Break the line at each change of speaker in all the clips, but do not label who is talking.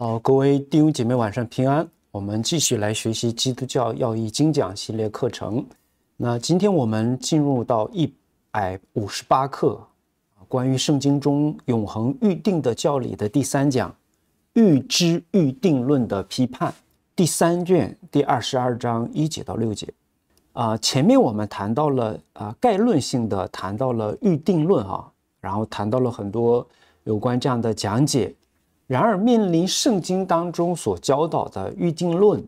好，各位弟兄姐妹，晚上平安。我们继续来学习《基督教要义精讲》系列课程。那今天我们进入到一百五十八课，关于圣经中永恒预定的教理的第三讲，《预知预定论的批判》第三卷第二十二章一节到六节。啊，前面我们谈到了啊，概论性的谈到了预定论啊，然后谈到了很多有关这样的讲解。然而，面临圣经当中所教导的预定论，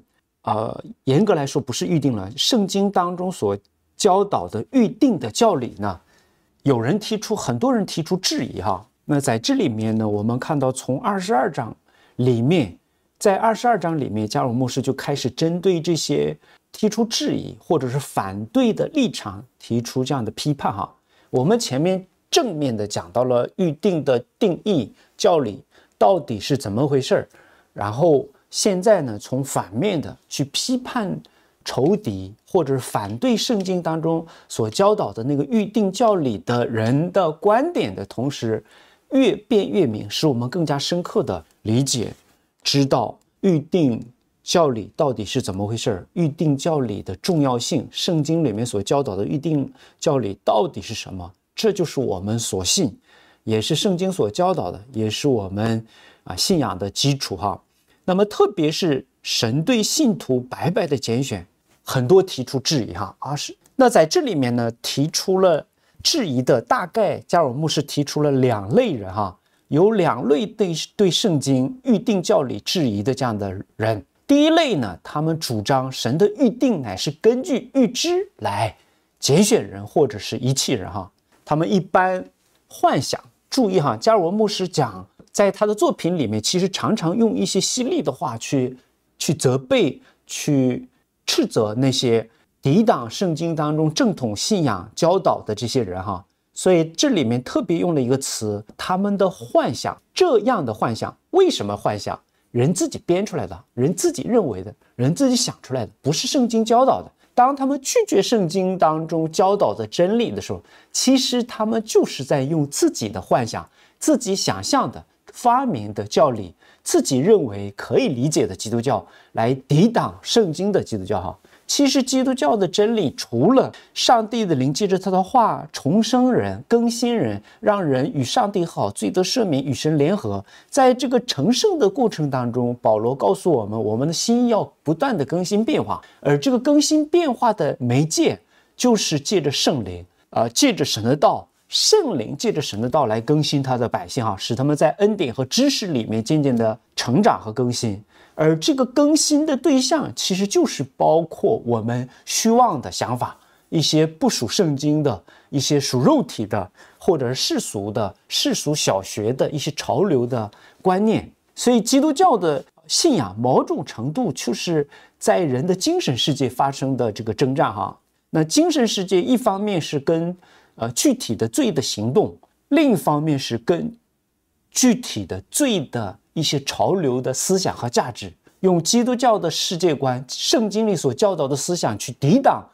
呃，严格来说不是预定论。圣经当中所教导的预定的教理呢，有人提出，很多人提出质疑哈。那在这里面呢，我们看到从二十二章里面，在二十二章里面，加尔文牧师就开始针对这些提出质疑或者是反对的立场，提出这样的批判哈。我们前面正面的讲到了预定的定义教理。到底是怎么回事儿？然后现在呢，从反面的去批判仇敌或者是反对圣经当中所教导的那个预定教理的人的观点的同时，越辩越明，使我们更加深刻的理解，知道预定教理到底是怎么回事儿，预定教理的重要性，圣经里面所教导的预定教理到底是什么？这就是我们所信。也是圣经所教导的，也是我们啊信仰的基础哈。那么，特别是神对信徒白白的拣选，很多提出质疑哈。啊，是那在这里面呢，提出了质疑的大概加尔木牧师提出了两类人哈，有两类对对圣经预定教理质疑的这样的人。第一类呢，他们主张神的预定乃是根据预知来拣选人或者是遗弃人哈。他们一般幻想。注意哈，加尔文牧师讲，在他的作品里面，其实常常用一些犀利的话去去责备、去斥责那些抵挡圣经当中正统信仰教导的这些人哈。所以这里面特别用了一个词，他们的幻想，这样的幻想为什么幻想？人自己编出来的，人自己认为的，人自己想出来的，不是圣经教导的。当他们拒绝圣经当中教导的真理的时候，其实他们就是在用自己的幻想、自己想象的发明的教理。自己认为可以理解的基督教来抵挡圣经的基督教哈，其实基督教的真理除了上帝的灵，借着他的话重生人、更新人，让人与上帝好、罪得赦免、与神联合，在这个成圣的过程当中，保罗告诉我们，我们的心要不断的更新变化，而这个更新变化的媒介就是借着圣灵啊，借着神的道。圣灵借着神的到来更新他的百姓哈，使他们在恩典和知识里面渐渐的成长和更新。而这个更新的对象，其实就是包括我们虚妄的想法，一些不属圣经的、一些属肉体的，或者是世俗的、世俗小学的一些潮流的观念。所以，基督教的信仰某种程度就是在人的精神世界发生的这个征战哈。那精神世界一方面是跟呃，具体的罪的行动；另一方面是跟具体的罪的一些潮流的思想和价值，用基督教的世界观、圣经里所教导的思想去抵挡、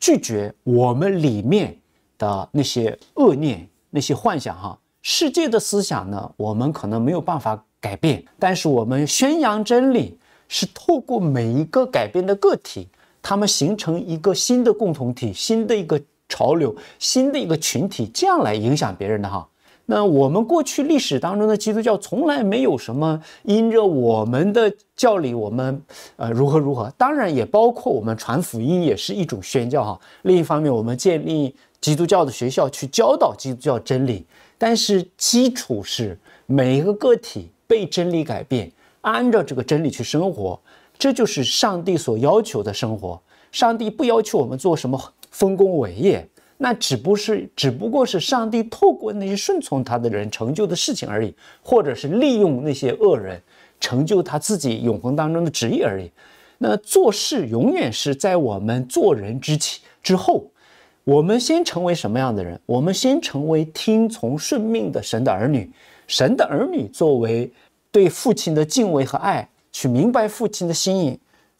拒绝我们里面的那些恶念、那些幻想。哈，世界的思想呢，我们可能没有办法改变，但是我们宣扬真理是透过每一个改变的个体，他们形成一个新的共同体，新的一个。潮流新的一个群体这样来影响别人的哈，那我们过去历史当中的基督教从来没有什么因着我们的教理，我们呃如何如何，当然也包括我们传福音也是一种宣教哈。另一方面，我们建立基督教的学校去教导基督教真理，但是基础是每一个个体被真理改变，按照这个真理去生活，这就是上帝所要求的生活。上帝不要求我们做什么。丰功伟业，那只不过是只不过是上帝透过那些顺从他的人成就的事情而已，或者是利用那些恶人成就他自己永恒当中的旨意而已。那做事永远是在我们做人之前之后，我们先成为什么样的人？我们先成为听从顺命的神的儿女。神的儿女作为对父亲的敬畏和爱，去明白父亲的心意。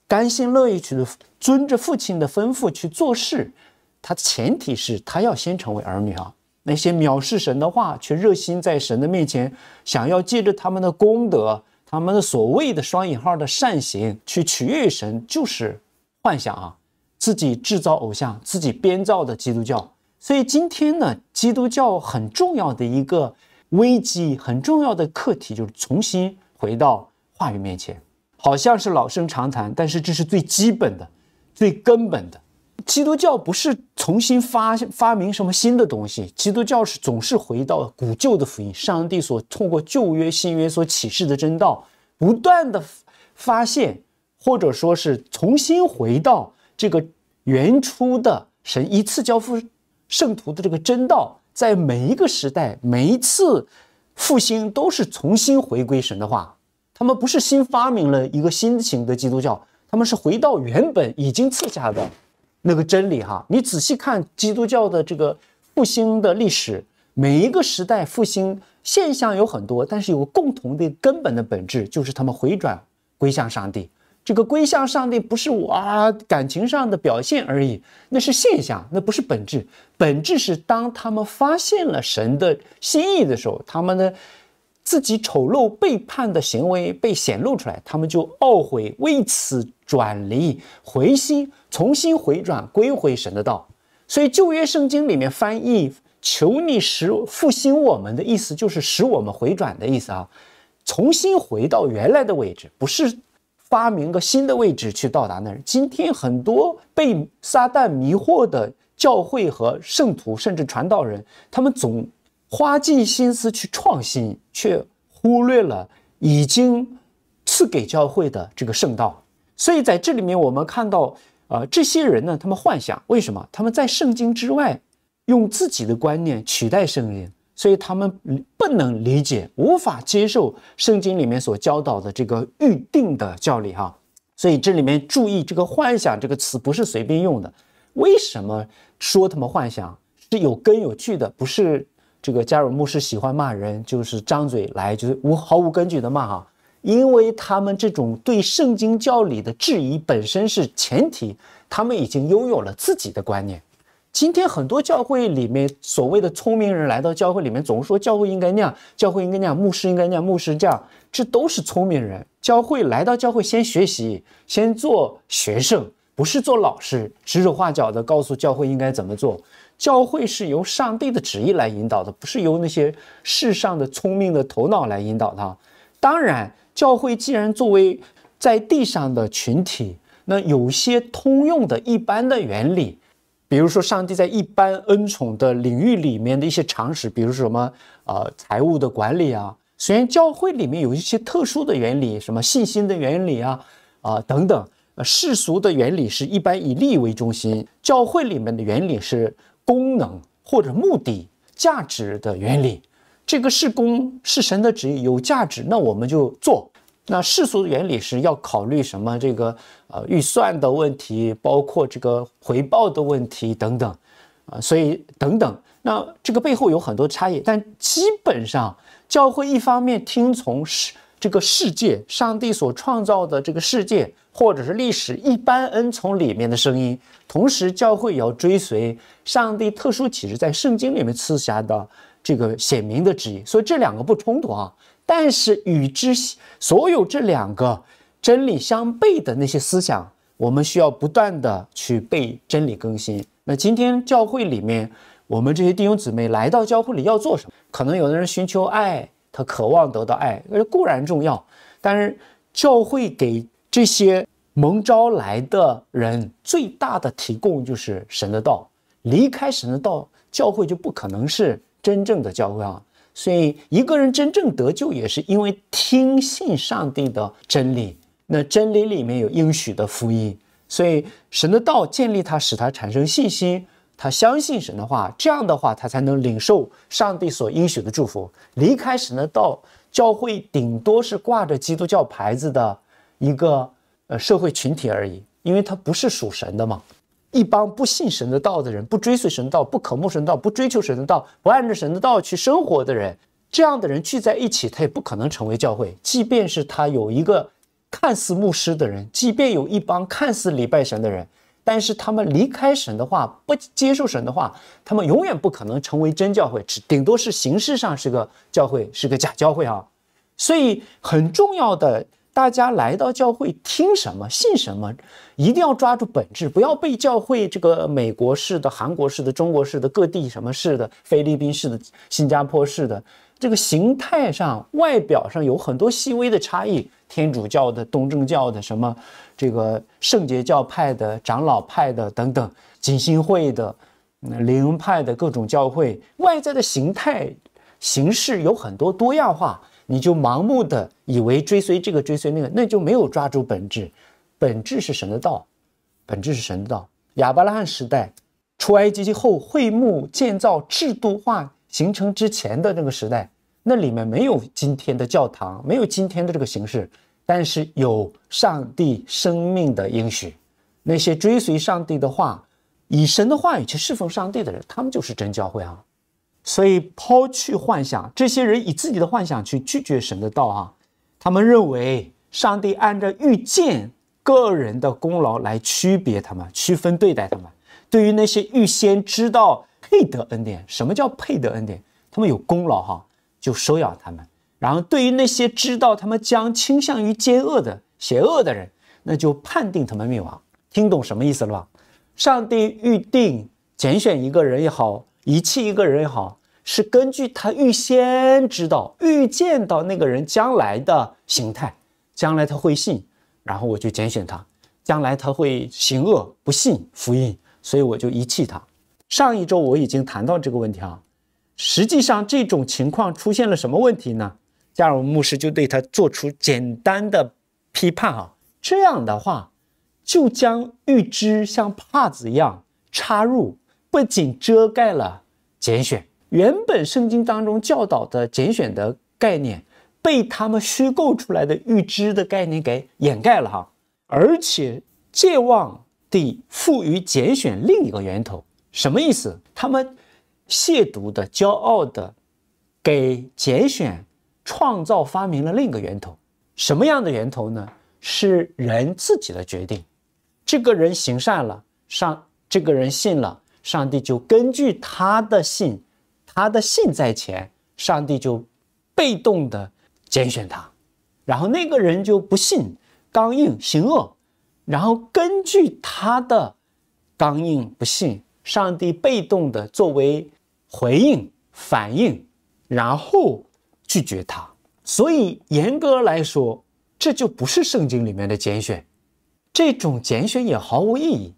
甘心乐意去遵着父亲的吩咐去做事，他前提是他要先成为儿女啊。那些藐视神的话，却热心在神的面前，想要借着他们的功德，他们的所谓的双引号的善行去取悦神，就是幻想啊，自己制造偶像，自己编造的基督教。所以今天呢，基督教很重要的一个危机，很重要的课题，就是重新回到话语面前。好像是老生常谈，但是这是最基本的、最根本的。基督教不是重新发发明什么新的东西，基督教是总是回到古旧的福音，上帝所通过旧约、新约所启示的真道，不断的发现，或者说是重新回到这个原初的神一次交付圣徒的这个真道，在每一个时代、每一次复兴都是重新回归神的话。他们不是新发明了一个新型的基督教，他们是回到原本已经赐下的那个真理哈。你仔细看基督教的这个复兴的历史，每一个时代复兴现象有很多，但是有共同的根本的本质，就是他们回转归向上帝。这个归向上帝不是我啊感情上的表现而已，那是现象，那不是本质。本质是当他们发现了神的心意的时候，他们的。自己丑陋背叛的行为被显露出来，他们就懊悔，为此转离回心，重新回转归回神的道。所以旧约圣经里面翻译“求你使复兴我们”的意思，就是使我们回转的意思啊，重新回到原来的位置，不是发明个新的位置去到达那儿。今天很多被撒旦迷惑的教会和圣徒，甚至传道人，他们总。花尽心思去创新，却忽略了已经赐给教会的这个圣道。所以在这里面，我们看到，呃，这些人呢，他们幻想为什么？他们在圣经之外用自己的观念取代圣经，所以他们不能理解，无法接受圣经里面所教导的这个预定的教理哈。所以这里面注意这个“幻想”这个词不是随便用的。为什么说他们幻想是有根有据的？不是？这个加尔牧师喜欢骂人，就是张嘴来，就是无毫无根据的骂啊！因为他们这种对圣经教理的质疑，本身是前提，他们已经拥有了自己的观念。今天很多教会里面所谓的聪明人来到教会里面，总是说教会应该那样，教会应该那样，牧师应该那样，牧师这样，这都是聪明人。教会来到教会先学习，先做学生，不是做老师，指手画脚的告诉教会应该怎么做。教会是由上帝的旨意来引导的，不是由那些世上的聪明的头脑来引导的。当然，教会既然作为在地上的群体，那有些通用的、一般的原理，比如说上帝在一般恩宠的领域里面的一些常识，比如说什么呃财务的管理啊。虽然教会里面有一些特殊的原理，什么信心的原理啊啊等等，世俗的原理是一般以利为中心，教会里面的原理是。功能或者目的、价值的原理，这个是功，是神的旨意，有价值，那我们就做。那世俗原理是要考虑什么？这个呃预算的问题，包括这个回报的问题等等，啊，所以等等。那这个背后有很多差异，但基本上教会一方面听从世这个世界，上帝所创造的这个世界。或者是历史一般恩从里面的声音，同时教会也要追随上帝特殊启示在圣经里面赐下的这个显明的旨意，所以这两个不冲突啊。但是与之所有这两个真理相悖的那些思想，我们需要不断的去被真理更新。那今天教会里面，我们这些弟兄姊妹来到教会里要做什么？可能有的人寻求爱，他渴望得到爱，这固然重要，但是教会给。这些蒙招来的人，最大的提供就是神的道。离开神的道，教会就不可能是真正的教会啊！所以，一个人真正得救，也是因为听信上帝的真理。那真理里面有应许的福音，所以神的道建立他，使他产生信心，他相信神的话。这样的话，他才能领受上帝所应许的祝福。离开神的道，教会顶多是挂着基督教牌子的。一个呃社会群体而已，因为他不是属神的嘛。一帮不信神的道的人，不追随神道，不可慕神道，不追求神的道，不按着神的道去生活的人，这样的人聚在一起，他也不可能成为教会。即便是他有一个看似牧师的人，即便有一帮看似礼拜神的人，但是他们离开神的话，不接受神的话，他们永远不可能成为真教会，只顶多是形式上是个教会，是个假教会啊。所以很重要的。大家来到教会听什么信什么，一定要抓住本质，不要被教会这个美国式的、韩国式的、中国式的、各地什么式的、菲律宾式的、新加坡式的这个形态上、外表上有很多细微的差异。天主教的、东正教的、什么这个圣洁教派的、长老派的等等，景星会的、灵派的各种教会，外在的形态形式有很多多样化。你就盲目的以为追随这个追随那个，那就没有抓住本质。本质是神的道，本质是神的道。亚伯拉罕时代，出埃及之后，会幕建造制度化形成之前的那个时代，那里面没有今天的教堂，没有今天的这个形式，但是有上帝生命的应许。那些追随上帝的话，以神的话语去侍奉上帝的人，他们就是真教会啊。所以，抛去幻想，这些人以自己的幻想去拒绝神的道啊！他们认为上帝按照预见个人的功劳来区别他们、区分对待他们。对于那些预先知道配得恩典，什么叫配得恩典？他们有功劳哈，就收养他们；然后，对于那些知道他们将倾向于奸恶的邪恶的人，那就判定他们灭亡。听懂什么意思了吧？上帝预定拣选一个人也好。遗弃一个人也好，是根据他预先知道、预见到那个人将来的形态，将来他会信，然后我就拣选他；将来他会行恶不信福音，所以我就遗弃他。上一周我已经谈到这个问题啊，实际上这种情况出现了什么问题呢？加尔文牧师就对他做出简单的批判啊。这样的话就将预知像帕子一样插入。不仅遮盖了拣选原本圣经当中教导的拣选的概念，被他们虚构出来的预知的概念给掩盖了哈，而且借望地赋予拣选另一个源头，什么意思？他们亵渎的骄傲的给拣选创造发明了另一个源头，什么样的源头呢？是人自己的决定，这个人行善了，上这个人信了。上帝就根据他的信，他的信在前，上帝就被动的拣选他，然后那个人就不信，刚硬行恶，然后根据他的刚硬不信，上帝被动的作为回应反应，然后拒绝他。所以严格来说，这就不是圣经里面的拣选，这种拣选也毫无意义。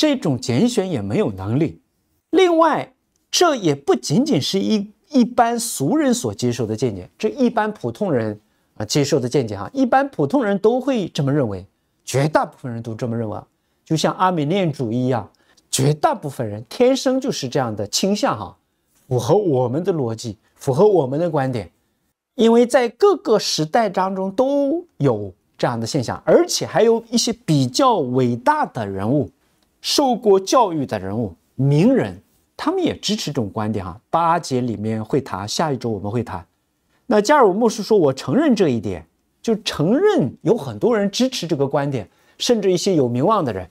这种拣选也没有能力。另外，这也不仅仅是一一般俗人所接受的见解，这一般普通人啊接受的见解哈，一般普通人都会这么认为，绝大部分人都这么认为。就像阿米念主义一样，绝大部分人天生就是这样的倾向哈，符合我们的逻辑，符合我们的观点，因为在各个时代当中都有这样的现象，而且还有一些比较伟大的人物。受过教育的人物、名人，他们也支持这种观点哈。八节里面会谈，下一周我们会谈。那加尔默是说我承认这一点，就承认有很多人支持这个观点，甚至一些有名望的人。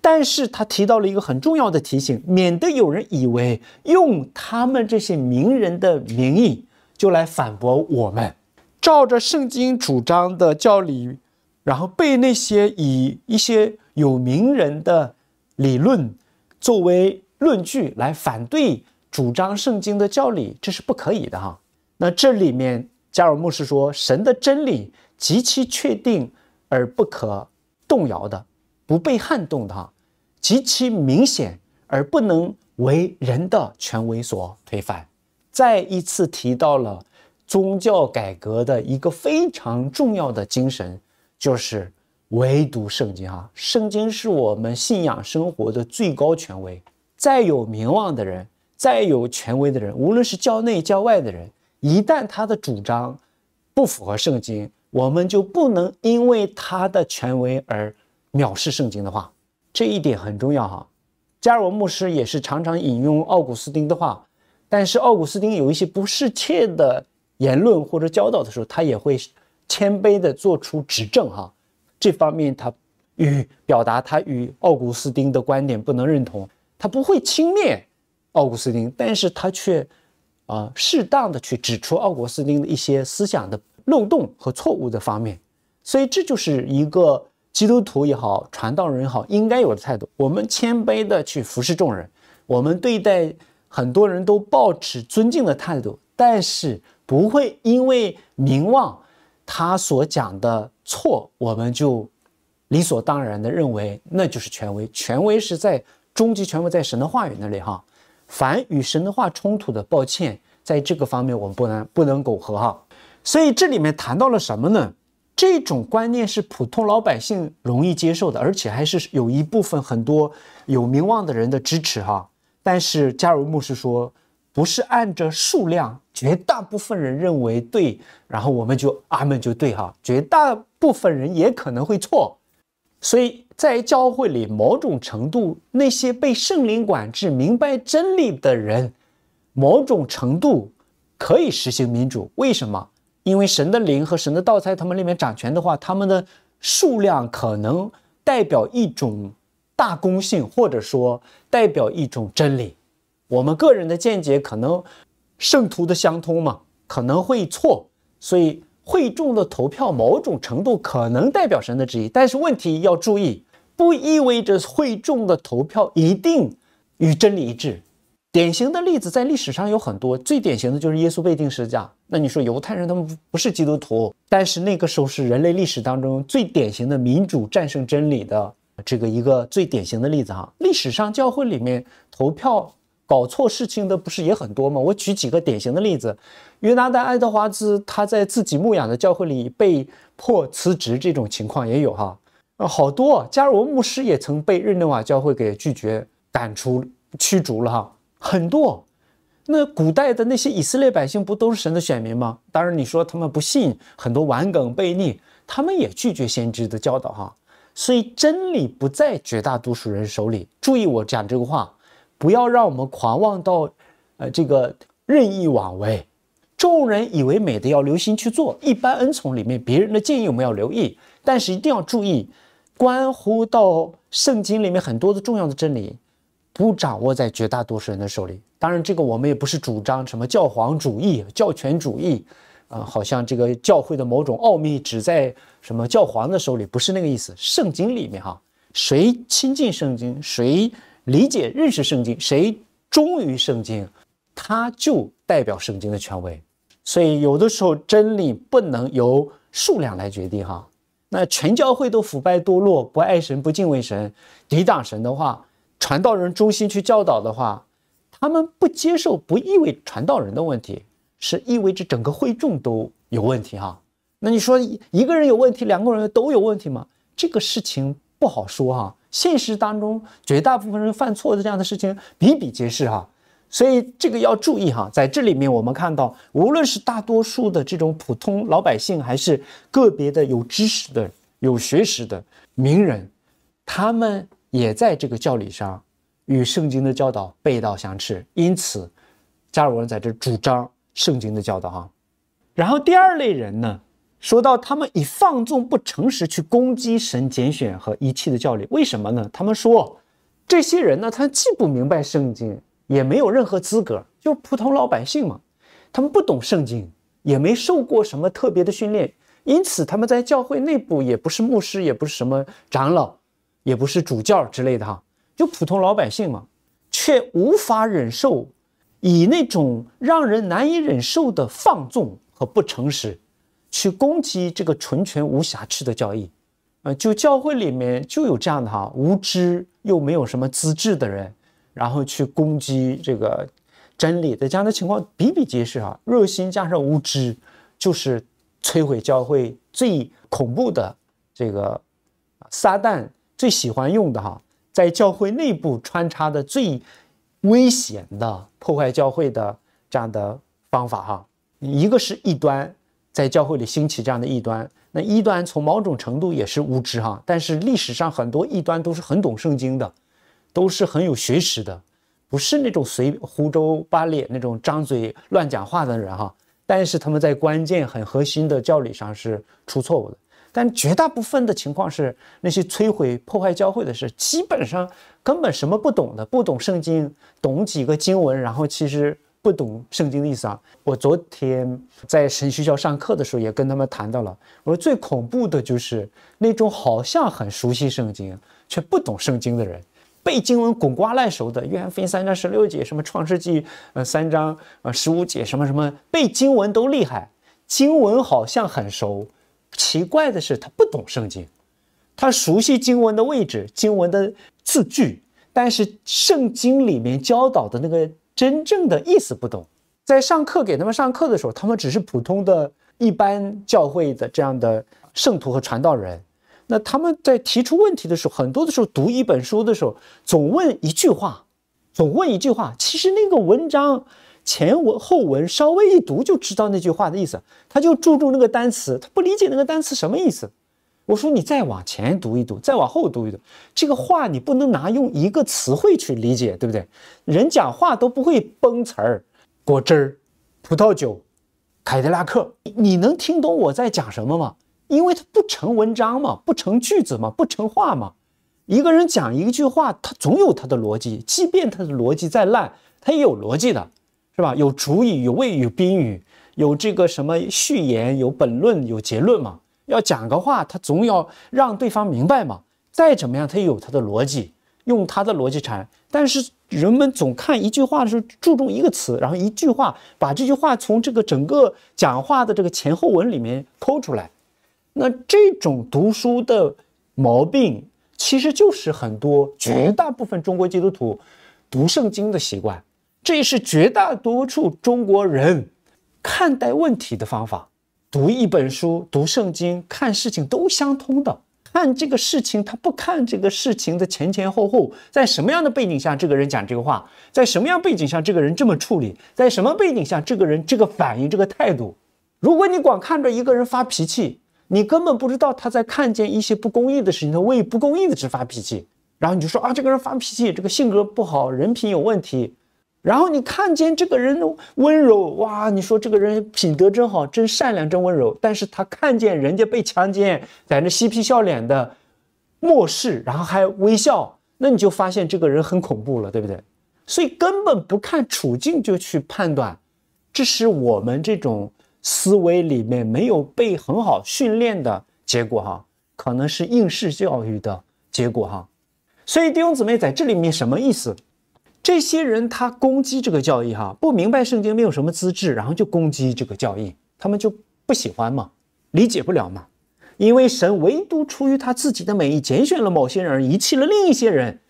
但是他提到了一个很重要的提醒，免得有人以为用他们这些名人的名义就来反驳我们，照着圣经主张的教理，然后被那些以一些有名人的。理论作为论据来反对主张圣经的教理，这是不可以的哈。那这里面加尔默是说，神的真理极其确定而不可动摇的，不被撼动的哈，极其明显而不能为人的权威所推翻。再一次提到了宗教改革的一个非常重要的精神，就是。唯独圣经哈，圣经是我们信仰生活的最高权威。再有名望的人，再有权威的人，无论是教内教外的人，一旦他的主张不符合圣经，我们就不能因为他的权威而藐视圣经的话。这一点很重要哈。加尔文牧师也是常常引用奥古斯丁的话，但是奥古斯丁有一些不切的言论或者教导的时候，他也会谦卑的做出指正哈。这方面，他与表达他与奥古斯丁的观点不能认同，他不会轻蔑奥古斯丁，但是他却啊，适当的去指出奥古斯丁的一些思想的漏洞和错误的方面，所以这就是一个基督徒也好，传道人也好应该有的态度。我们谦卑的去服侍众人，我们对待很多人都抱持尊敬的态度，但是不会因为名望。他所讲的错，我们就理所当然地认为那就是权威。权威是在终极权威在神的话语那里哈。凡与神的话冲突的，抱歉，在这个方面我们不能不能苟合哈。所以这里面谈到了什么呢？这种观念是普通老百姓容易接受的，而且还是有一部分很多有名望的人的支持哈。但是，假如牧师说。不是按着数量，绝大部分人认为对，然后我们就阿门就对哈。绝大部分人也可能会错，所以在教会里，某种程度，那些被圣灵管制、明白真理的人，某种程度可以实行民主。为什么？因为神的灵和神的道在他们里面掌权的话，他们的数量可能代表一种大公性，或者说代表一种真理。我们个人的见解可能圣徒的相通嘛，可能会错，所以会众的投票某种程度可能代表神的旨意，但是问题要注意，不意味着会众的投票一定与真理一致。典型的例子在历史上有很多，最典型的就是耶稣被钉十字架。那你说犹太人他们不是基督徒，但是那个时候是人类历史当中最典型的民主战胜真理的这个一个最典型的例子哈。历史上教会里面投票。搞错事情的不是也很多吗？我举几个典型的例子，约拿单·爱德华兹他在自己牧养的教会里被迫辞职，这种情况也有哈。啊，好多，加尔文牧师也曾被日内瓦教会给拒绝赶出驱逐了哈。很多，那古代的那些以色列百姓不都是神的选民吗？当然，你说他们不信，很多顽梗悖逆，他们也拒绝先知的教导哈。所以真理不在绝大多数人手里。注意我讲这个话。不要让我们狂妄到，呃，这个任意妄为。众人以为美的要留心去做。一般恩宠里面别人的建议我们要留意，但是一定要注意，关乎到圣经里面很多的重要的真理，不掌握在绝大多数人的手里。当然，这个我们也不是主张什么教皇主义、教权主义，啊，好像这个教会的某种奥秘只在什么教皇的手里，不是那个意思。圣经里面哈，谁亲近圣经，谁。理解认识圣经，谁忠于圣经，他就代表圣经的权威。所以有的时候真理不能由数量来决定哈。那全教会都腐败堕落，不爱神不敬畏神，抵挡神的话，传道人忠心去教导的话，他们不接受不意味传道人的问题，是意味着整个会众都有问题哈。那你说一个人有问题，两个人都有问题吗？这个事情不好说哈。现实当中，绝大部分人犯错的这样的事情比比皆是哈，所以这个要注意哈。在这里面，我们看到，无论是大多数的这种普通老百姓，还是个别的有知识的、有学识的名人，他们也在这个教理上与圣经的教导背道相驰。因此，加尔文在这主张圣经的教导哈。然后第二类人呢？说到他们以放纵不诚实去攻击神拣选和遗弃的教理，为什么呢？他们说，这些人呢，他既不明白圣经，也没有任何资格，就普通老百姓嘛，他们不懂圣经，也没受过什么特别的训练，因此他们在教会内部也不是牧师，也不是什么长老，也不是主教之类的哈，就普通老百姓嘛，却无法忍受以那种让人难以忍受的放纵和不诚实。去攻击这个纯全无瑕疵的教义，呃，就教会里面就有这样的哈，无知又没有什么资质的人，然后去攻击这个真理的这样的情况比比皆是哈。热心加上无知，就是摧毁教会最恐怖的这个撒旦最喜欢用的哈，在教会内部穿插的最危险的破坏教会的这样的方法哈，一个是异端。在教会里兴起这样的异端，那异端从某种程度也是无知哈。但是历史上很多异端都是很懂圣经的，都是很有学识的，不是那种随胡诌八咧那种张嘴乱讲话的人哈。但是他们在关键很核心的教理上是出错误的。但绝大部分的情况是，那些摧毁破坏教会的事，基本上根本什么不懂的，不懂圣经，懂几个经文，然后其实。不懂圣经的意思啊！我昨天在神学校上课的时候也跟他们谈到了。我说最恐怖的就是那种好像很熟悉圣经却不懂圣经的人，背经文滚瓜烂熟的，约翰福音三章十六节，什么创世纪呃三章呃十五节什么什么，背经文都厉害，经文好像很熟。奇怪的是他不懂圣经，他熟悉经文的位置、经文的字句，但是圣经里面教导的那个。真正的意思不懂，在上课给他们上课的时候，他们只是普通的一般教会的这样的圣徒和传道人。那他们在提出问题的时候，很多的时候读一本书的时候，总问一句话，总问一句话。其实那个文章前文后文稍微一读就知道那句话的意思，他就注重那个单词，他不理解那个单词什么意思。我说你再往前读一读，再往后读一读，这个话你不能拿用一个词汇去理解，对不对？人讲话都不会崩词儿，果汁儿、葡萄酒、凯迪拉克，你能听懂我在讲什么吗？因为它不成文章嘛，不成句子嘛，不成话嘛。一个人讲一句话，他总有他的逻辑，即便他的逻辑再烂，他也有逻辑的，是吧？有主语，有谓语，宾语，有这个什么序言，有本论，有结论嘛。要讲个话，他总要让对方明白嘛。再怎么样，他也有他的逻辑，用他的逻辑缠。但是人们总看一句话的时候，注重一个词，然后一句话把这句话从这个整个讲话的这个前后文里面抠出来。那这种读书的毛病，其实就是很多绝大部分中国基督徒读圣经的习惯，这也是绝大多数中国人看待问题的方法。读一本书，读圣经，看事情都相通的。看这个事情，他不看这个事情的前前后后，在什么样的背景下，这个人讲这个话，在什么样背景下，这个人这么处理，在什么背景下，这个人这个反应、这个态度。如果你光看着一个人发脾气，你根本不知道他在看见一些不公义的事情，他为不公义的事发脾气，然后你就说啊，这个人发脾气，这个性格不好，人品有问题。然后你看见这个人温柔哇，你说这个人品德真好，真善良，真温柔。但是他看见人家被强奸，在那嬉皮笑脸的漠视，然后还微笑，那你就发现这个人很恐怖了，对不对？所以根本不看处境就去判断，这是我们这种思维里面没有被很好训练的结果哈，可能是应试教育的结果哈。所以弟兄姊妹在这里面什么意思？这些人他攻击这个教义哈，不明白圣经没有什么资质，然后就攻击这个教义，他们就不喜欢嘛，理解不了嘛。因为神唯独出于他自己的美意拣选了某些人，遗弃了另一些人，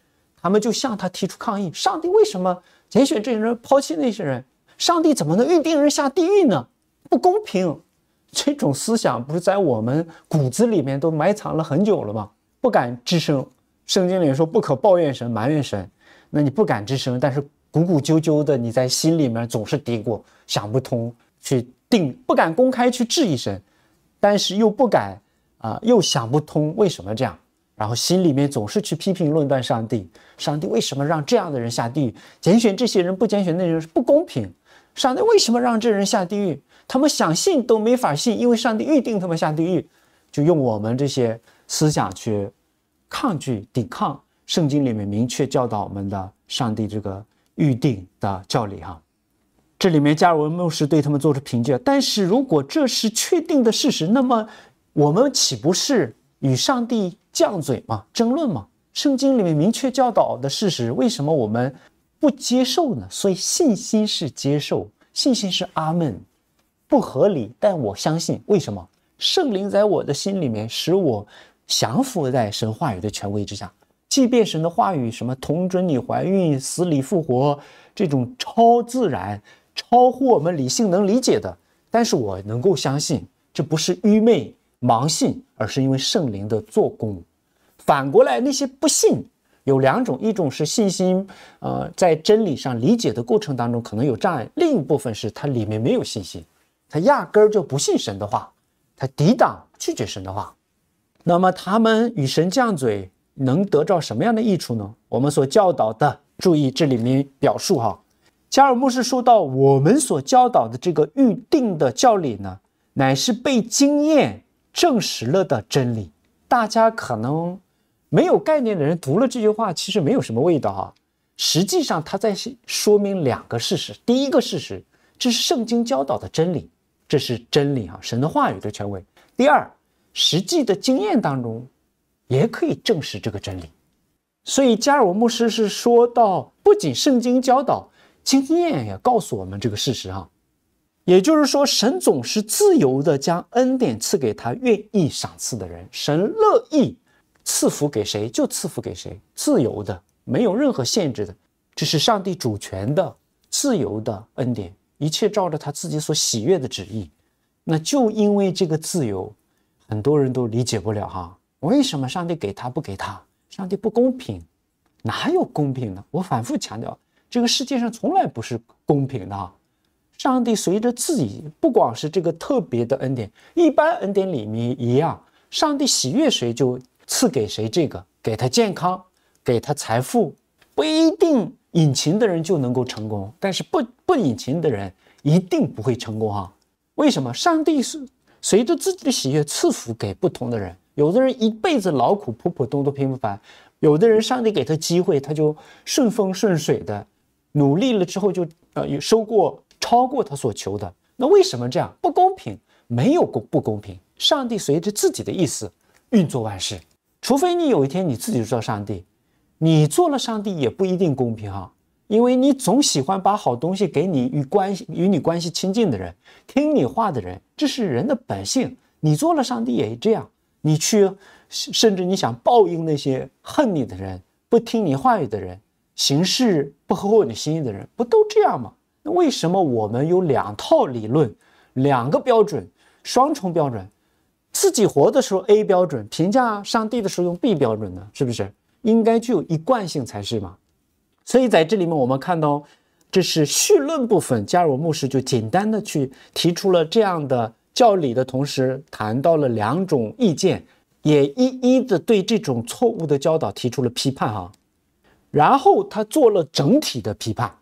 他们就向他提出抗议：上帝为什么拣选这些人抛弃那些人？上帝怎么能预定人下地狱呢？不公平！这种思想不是在我们骨子里面都埋藏了很久了吗？不敢吱声。圣经里说不可抱怨神，埋怨神。那你不敢吱声，但是咕咕啾啾的你在心里面总是嘀咕，想不通，去定不敢公开去质疑声，但是又不敢啊，又想不通为什么这样，然后心里面总是去批评论断上帝，上帝为什么让这样的人下地狱，拣选这些人不拣选那人是不公平，上帝为什么让这人下地狱，他们想信都没法信，因为上帝预定他们下地狱，就用我们这些思想去抗拒抵抗。圣经里面明确教导我们的上帝这个预定的教理哈，这里面加尔文牧师对他们做出评价。但是如果这是确定的事实，那么我们岂不是与上帝犟嘴嘛，争论嘛？圣经里面明确教导的事实，为什么我们不接受呢？所以信心是接受，信心是阿门，不合理。但我相信，为什么圣灵在我的心里面使我降服在神话语的权威之下？即便神的话语，什么同准你怀孕、死里复活，这种超自然、超乎我们理性能理解的，但是我能够相信，这不是愚昧盲信，而是因为圣灵的做工。反过来，那些不信有两种，一种是信心，呃，在真理上理解的过程当中可能有障碍；另一部分是他里面没有信心，他压根儿就不信神的话，他抵挡拒绝神的话。那么他们与神犟嘴。能得到什么样的益处呢？我们所教导的，注意这里面表述哈，加尔牧斯说到，我们所教导的这个预定的教理呢，乃是被经验证实了的真理。大家可能没有概念的人读了这句话，其实没有什么味道哈。实际上他在说明两个事实：第一个事实，这是圣经教导的真理，这是真理啊，神的话语的权威；第二，实际的经验当中。也可以证实这个真理，所以加尔文牧师是说到，不仅圣经教导，经验也告诉我们这个事实啊。也就是说，神总是自由的将恩典赐给他愿意赏赐的人，神乐意赐福给谁就赐福给谁，自由的，没有任何限制的，这是上帝主权的自由的恩典，一切照着他自己所喜悦的旨意。那就因为这个自由，很多人都理解不了哈。为什么上帝给他不给他？上帝不公平，哪有公平呢？我反复强调，这个世界上从来不是公平的。上帝随着自己，不光是这个特别的恩典，一般恩典里面一样，上帝喜悦谁就赐给谁这个，给他健康，给他财富，不一定隐情的人就能够成功，但是不不隐情的人一定不会成功。啊！为什么？上帝是随着自己的喜悦赐福给不同的人。有的人一辈子劳苦，普普通通、平凡；有的人，上帝给他机会，他就顺风顺水的，努力了之后就呃，收获超过他所求的。那为什么这样不公平？没有公不公平？上帝随着自己的意思运作万事，除非你有一天你自己做上帝，你做了上帝也不一定公平哈，因为你总喜欢把好东西给你与关系与你关系亲近的人、听你话的人，这是人的本性。你做了上帝也这样。你去，甚至你想报应那些恨你的人、不听你话语的人、行事不合乎你心意的人，不都这样吗？那为什么我们有两套理论、两个标准、双重标准？自己活的时候 A 标准评价上帝的时候用 B 标准呢？是不是应该具有一贯性才是嘛？所以在这里面，我们看到这是绪论部分，加尔文牧师就简单的去提出了这样的。教理的同时谈到了两种意见，也一一的对这种错误的教导提出了批判哈。然后他做了整体的批判，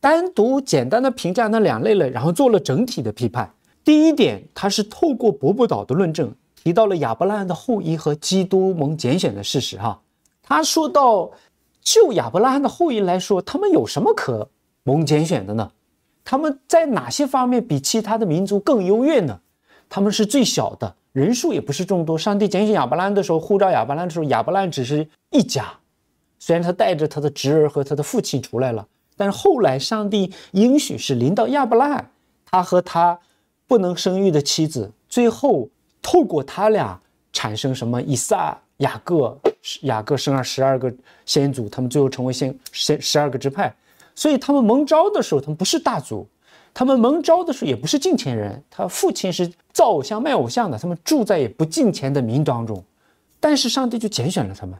单独简单的评价那两类人，然后做了整体的批判。第一点，他是透过伯伯岛的论证提到了亚伯拉罕的后裔和基督蒙拣选的事实哈。他说到，就亚伯拉罕的后裔来说，他们有什么可蒙拣选的呢？他们在哪些方面比其他的民族更优越呢？他们是最小的，人数也不是众多。上帝拣选亚伯拉罕的时候，呼召亚伯拉罕的时候，亚伯拉罕只是一家，虽然他带着他的侄儿和他的父亲出来了，但是后来上帝应许是临到亚伯拉罕，他和他不能生育的妻子，最后透过他俩产生什么以撒、雅各，雅各生了十二个先祖，他们最后成为先先十二个支派，所以他们蒙召的时候，他们不是大族。他们蒙召的时候也不是进钱人，他父亲是造偶像卖偶像的，他们住在也不进钱的民当中，但是上帝就拣选了他们，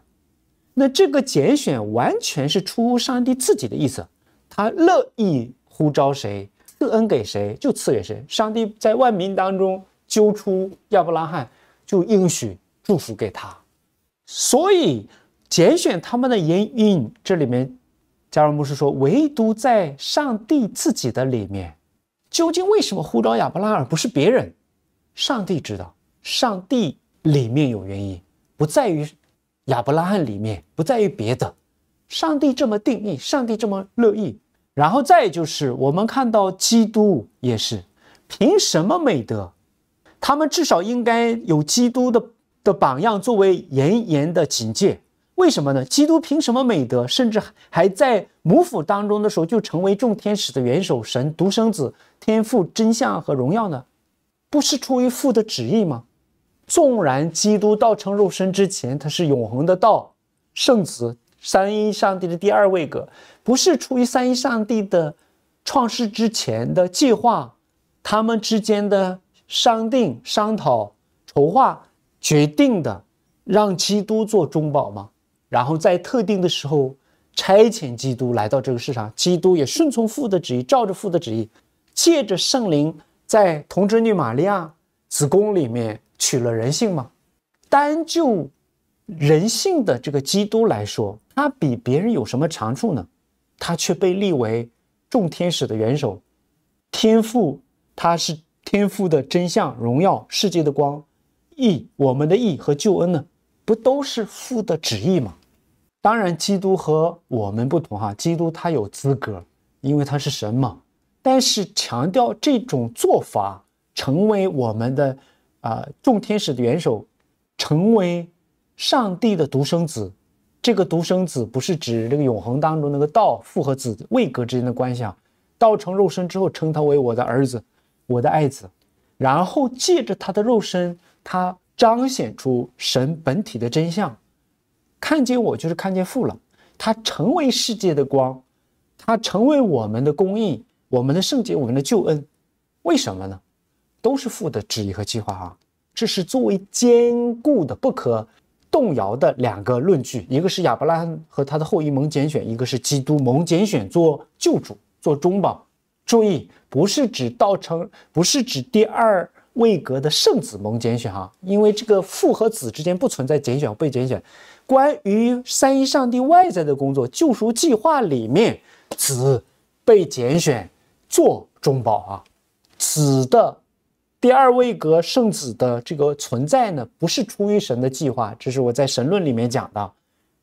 那这个拣选完全是出乎上帝自己的意思，他乐意呼召谁，赐恩给谁就赐给谁。上帝在万民当中揪出亚伯拉罕，就应许祝福给他，所以拣选他们的原因，这里面加尔牧师说，唯独在上帝自己的里面。究竟为什么呼召亚伯拉罕，不是别人？上帝知道，上帝里面有原因，不在于亚伯拉罕里面，不在于别的。上帝这么定义，上帝这么乐意。然后再就是，我们看到基督也是，凭什么美德？他们至少应该有基督的的榜样作为严严的警戒。为什么呢？基督凭什么美德，甚至还在母腹当中的时候就成为众天使的元首、神独生子、天赋真相和荣耀呢？不是出于父的旨意吗？纵然基督道成肉身之前，他是永恒的道、圣子、三一上帝的第二位格，不是出于三一上帝的创世之前的计划、他们之间的商定、商讨、筹划、决定的，让基督做中保吗？然后在特定的时候，差遣基督来到这个世上，基督也顺从父的旨意，照着父的旨意，借着圣灵在童贞女玛利亚子宫里面取了人性吗？单就人性的这个基督来说，他比别人有什么长处呢？他却被立为众天使的元首，天父他是天父的真相、荣耀世界的光、义我们的义和救恩呢？不都是父的旨意吗？当然，基督和我们不同哈，基督他有资格，因为他是神嘛。但是强调这种做法，成为我们的啊众天使的元首，成为上帝的独生子。这个独生子不是指这个永恒当中那个道父和子位格之间的关系啊，道成肉身之后，称他为我的儿子，我的爱子，然后借着他的肉身，他彰显出神本体的真相。看见我就是看见父了，他成为世界的光，他成为我们的公应、我们的圣洁、我们的救恩。为什么呢？都是父的旨意和计划啊！这是作为坚固的、不可动摇的两个论据：一个是亚伯拉罕和他的后裔蒙拣选，一个是基督蒙拣选做救主、做中保。注意，不是指道成，不是指第二位格的圣子蒙拣选啊！因为这个父和子之间不存在拣选和被拣选。关于三一上帝外在的工作，救赎计划里面，子被拣选做中保啊。子的第二位格圣子的这个存在呢，不是出于神的计划，这是我在神论里面讲的，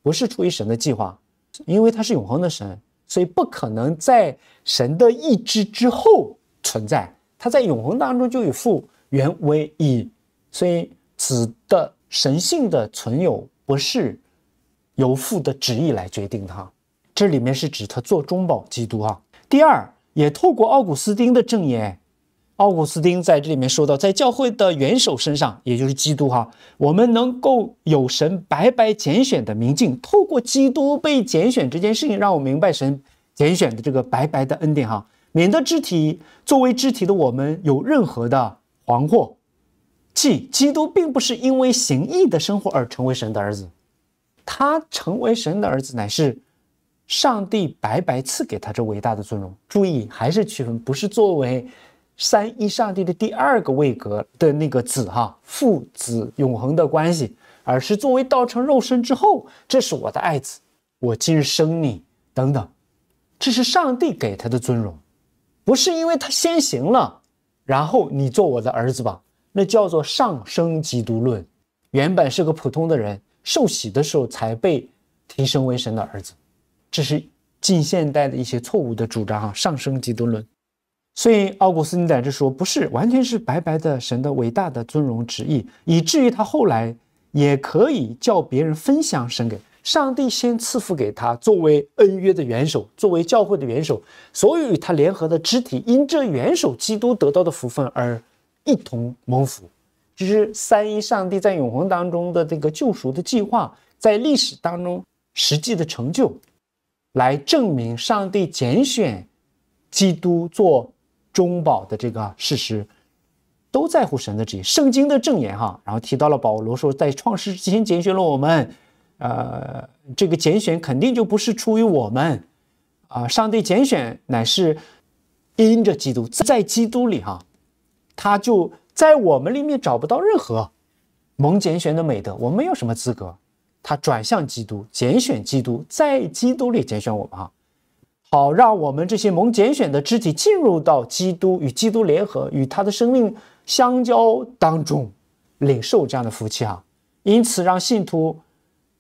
不是出于神的计划，因为他是永恒的神，所以不可能在神的意志之后存在，他在永恒当中就与父原为一，所以子的神性的存有。不是由父的旨意来决定的哈，这里面是指他做中保基督哈。第二，也透过奥古斯丁的证言，奥古斯丁在这里面说到，在教会的元首身上，也就是基督哈，我们能够有神白白拣选的明镜，透过基督被拣选这件事情，让我明白神拣选的这个白白的恩典哈，免得肢体作为肢体的我们有任何的惶惑。基督并不是因为行义的生活而成为神的儿子，他成为神的儿子乃是上帝白白赐给他这伟大的尊荣。注意，还是区分，不是作为三一上帝的第二个位格的那个子哈，父子永恒的关系，而是作为道成肉身之后，这是我的爱子，我今日生你等等，这是上帝给他的尊荣，不是因为他先行了，然后你做我的儿子吧。那叫做上升基督论，原本是个普通的人，受洗的时候才被提升为神的儿子。这是近现代的一些错误的主张啊，上升基督论。所以奥古斯丁在这说，不是，完全是白白的神的伟大的尊荣旨意，以至于他后来也可以叫别人分享神给上帝先赐福给他，作为恩约的元首，作为教会的元首，所有与他联合的肢体因这元首基督得到的福分而。一同蒙福，这是三一上帝在永恒当中的这个救赎的计划，在历史当中实际的成就，来证明上帝拣选基督做中保的这个事实，都在乎神的旨意、圣经的证言哈。然后提到了保罗说，在创世之前拣选了我们，呃，这个拣选肯定就不是出于我们啊，上帝拣选乃是因着基督，在基督里哈。他就在我们里面找不到任何蒙拣选的美德，我们有什么资格？他转向基督，拣选基督，在基督里拣选我们啊，好让我们这些蒙拣选的肢体进入到基督与基督联合、与他的生命相交当中，领受这样的福气啊。因此，让信徒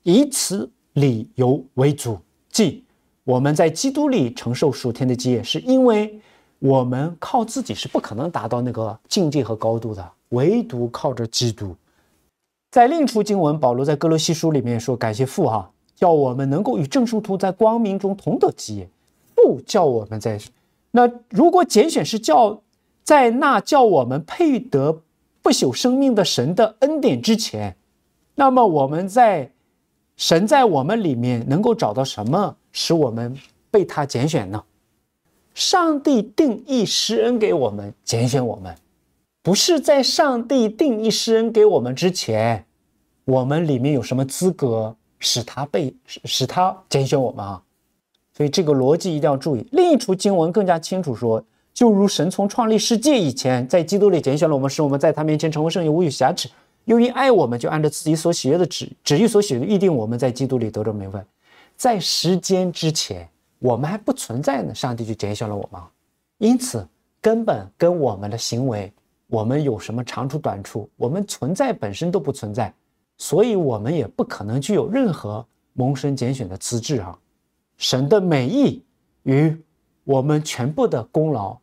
以此理由为主，即我们在基督里承受属天的基业，是因为。我们靠自己是不可能达到那个境界和高度的，唯独靠着基督。在另处经文，保罗在哥罗西书里面说：“感谢父啊，叫我们能够与正书徒在光明中同得基业。”不叫我们在那如果拣选是叫在那叫我们配得不朽生命的神的恩典之前，那么我们在神在我们里面能够找到什么使我们被他拣选呢？上帝定义施恩给我们拣选我们，不是在上帝定义施恩给我们之前，我们里面有什么资格使他被使使他拣选我们啊？所以这个逻辑一定要注意。另一处经文更加清楚说：就如神从创立世界以前，在基督里拣选了我们，使我们在他面前成为圣洁无有瑕疵；又因爱我们就按照自己所喜悦的旨旨意所悦的预定，我们在基督里得着名分，在时间之前。我们还不存在呢，上帝就拣选了我们，因此根本跟我们的行为，我们有什么长处短处，我们存在本身都不存在，所以我们也不可能具有任何蒙神拣选的资质啊！神的美意与我们全部的功劳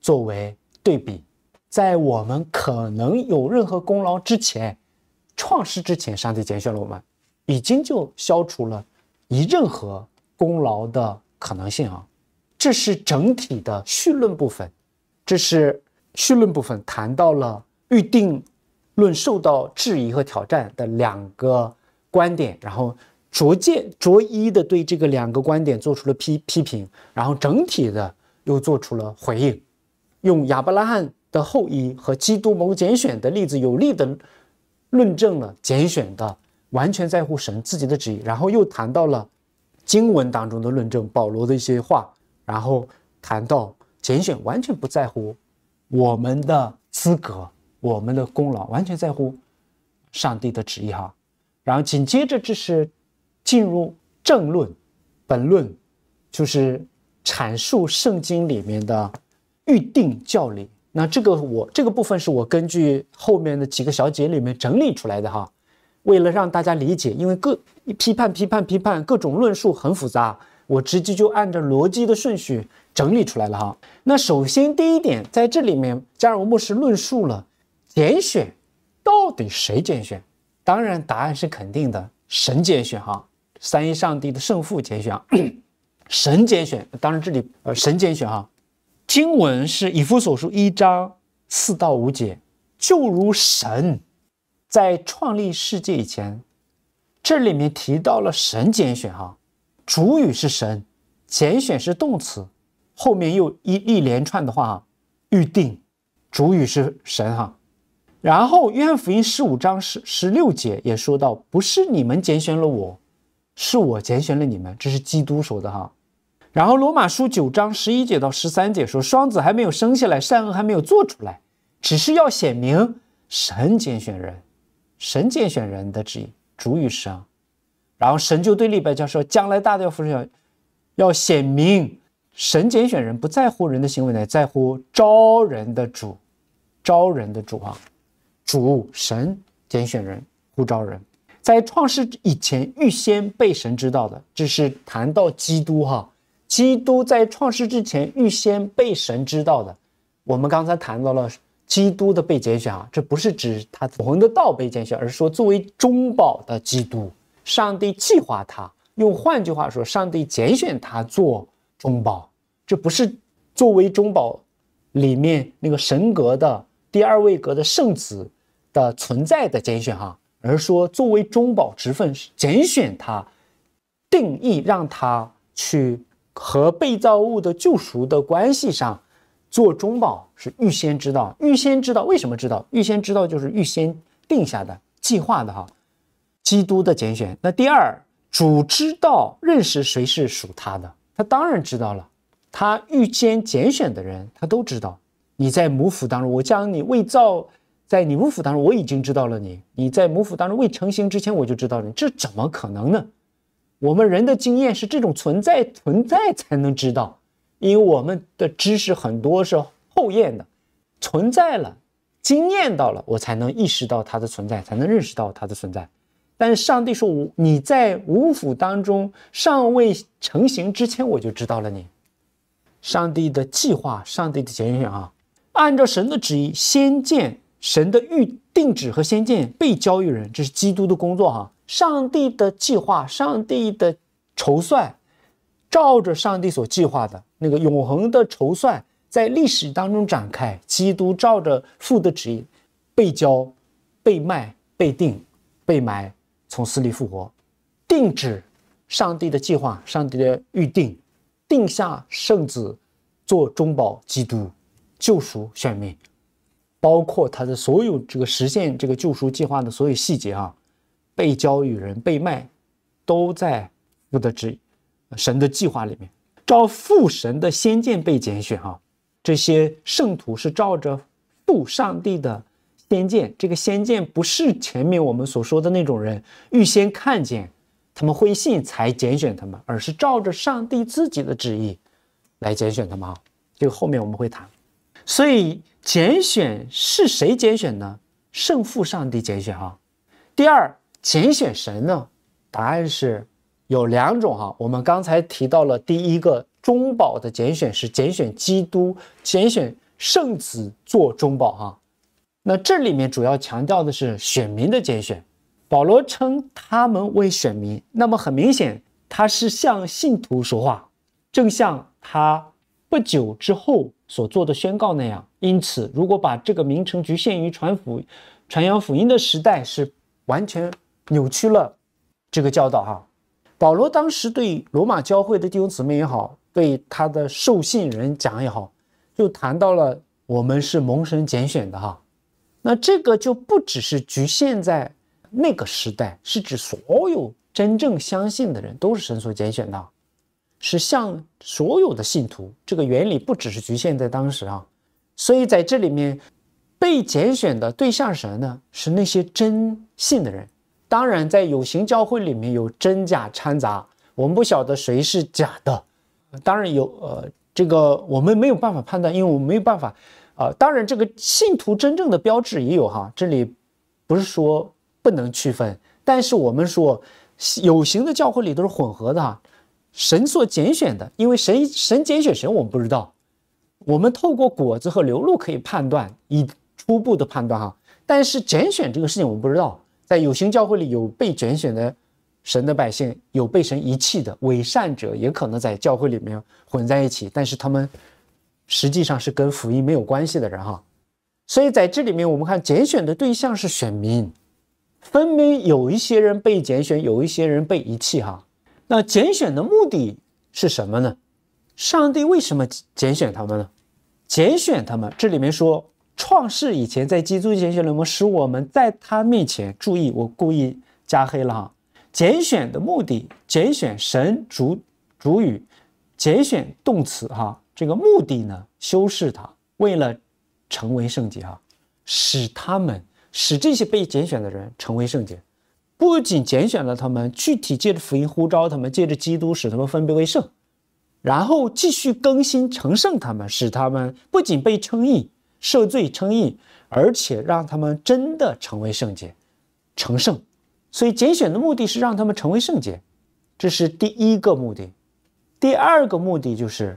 作为对比，在我们可能有任何功劳之前，创世之前，上帝拣选了我们，已经就消除了以任何功劳的。可能性啊，这是整体的绪论部分，这是绪论部分谈到了预定论受到质疑和挑战的两个观点，然后逐渐逐一的对这个两个观点做出了批批评，然后整体的又做出了回应，用亚伯拉罕的后裔和基督谋拣选的例子，有力的论证了拣选的完全在乎神自己的旨意，然后又谈到了。经文当中的论证，保罗的一些话，然后谈到拣选完全不在乎我们的资格、我们的功劳，完全在乎上帝的旨意哈。然后紧接着这是进入正论，本论就是阐述圣经里面的预定教理。那这个我这个部分是我根据后面的几个小节里面整理出来的哈。为了让大家理解，因为各批判、批判、批判，各种论述很复杂，我直接就按照逻辑的顺序整理出来了哈。那首先第一点，在这里面，加尔文牧师论述了拣选，到底谁拣选？当然答案是肯定的，神拣选哈。三一上帝的圣父拣选，神拣选。当然这里呃，神拣选哈。经文是以弗所书一章四到五节，就如神。在创立世界以前，这里面提到了神拣选哈，主语是神，拣选是动词，后面又一一连串的话哈，预定，主语是神哈，然后约翰福音十五章十十六节也说到，不是你们拣选了我，是我拣选了你们，这是基督说的哈，然后罗马书九章十一节到十三节说，双子还没有生下来，善恶还没有做出来，只是要显明神拣选人。神拣选人的旨意，主与神，然后神就对李白教授说：“将来大教服饰要要显明神拣选人，不在乎人的行为呢，在乎招人的主，招人的主啊，主神拣选人，呼招人。在创世以前预先被神知道的，这是谈到基督哈，基督在创世之前预先被神知道的。我们刚才谈到了。”基督的被拣选啊，这不是指他走们的道被拣选，而是说作为中保的基督，上帝计划他，用换句话说，上帝拣选他做中保，这不是作为中保里面那个神格的第二位格的圣子的存在的拣选哈，而说作为中保职分拣选他，定义让他去和被造物的救赎的关系上。做中保是预先知道，预先知道为什么知道？预先知道就是预先定下的计划的哈。基督的拣选，那第二，主知道认识谁是属他的，他当然知道了。他预先拣选的人，他都知道。你在母腹当中，我将你未造在你母腹当中，我已经知道了你。你在母腹当中未成型之前，我就知道了你，这怎么可能呢？我们人的经验是这种存在存在才能知道。因为我们的知识很多是后验的，存在了，经验到了，我才能意识到它的存在，才能认识到它的存在。但是上帝说：“你在五府当中尚未成形之前，我就知道了你。”上帝的计划，上帝的拣选啊，按照神的旨意先见神的预定旨和先见被交育人，这是基督的工作哈。上帝的计划，上帝的筹算。照着上帝所计划的那个永恒的筹算，在历史当中展开。基督照着父的旨意，被交、被卖、被定、被埋，从死里复活，定旨上帝的计划、上帝的预定，定下圣子做中保，基督救赎选民，包括他的所有这个实现这个救赎计划的所有细节啊，被交与人、被卖，都在父的旨意。神的计划里面，照父神的先见被拣选啊，这些圣徒是照着父上帝的先见，这个先见不是前面我们所说的那种人预先看见，他们会信才拣选他们，而是照着上帝自己的旨意来拣选他们啊。这个后面我们会谈。所以拣选是谁拣选呢？圣父上帝拣选啊。第二，拣选神呢？答案是。有两种哈，我们刚才提到了第一个中保的拣选是拣选基督、拣选圣子做中保哈，那这里面主要强调的是选民的拣选，保罗称他们为选民，那么很明显他是向信徒说话，正像他不久之后所做的宣告那样。因此，如果把这个名称局限于传辅、传扬福音的时代，是完全扭曲了这个教导哈。保罗当时对罗马教会的弟兄姊妹也好，对他的受信人讲也好，就谈到了我们是蒙神拣选的哈。那这个就不只是局限在那个时代，是指所有真正相信的人都是神所拣选的，是向所有的信徒。这个原理不只是局限在当时啊，所以在这里面，被拣选的对象是什么呢？是那些真信的人。当然，在有形教会里面有真假掺杂，我们不晓得谁是假的。当然有，呃，这个我们没有办法判断，因为我们没有办法。啊，当然，这个信徒真正的标志也有哈，这里不是说不能区分，但是我们说有形的教会里都是混合的哈，神所拣选的，因为神神拣选神，我们不知道。我们透过果子和流露可以判断，以初步的判断哈，但是拣选这个事情我们不知道。在有形教会里，有被拣选的神的百姓，有被神遗弃的伪善者，也可能在教会里面混在一起。但是他们实际上是跟福音没有关系的人，哈。所以在这里面，我们看拣选的对象是选民，分明有一些人被拣选，有一些人被遗弃，哈。那拣选的目的是什么呢？上帝为什么拣选他们呢？拣选他们，这里面说。创世以前，在基督前选人盟，使我们在他面前注意。我故意加黑了哈。拣选的目的，拣选神主主语，拣选动词哈。这个目的呢，修饰它，为了成为圣洁哈，使他们，使这些被拣选的人成为圣洁。不仅拣选了他们，具体借着福音呼召他们，借着基督使他们分别为圣，然后继续更新成圣他们，使他们不仅被称义。受罪称义，而且让他们真的成为圣洁，成圣。所以拣选的目的是让他们成为圣洁，这是第一个目的。第二个目的就是，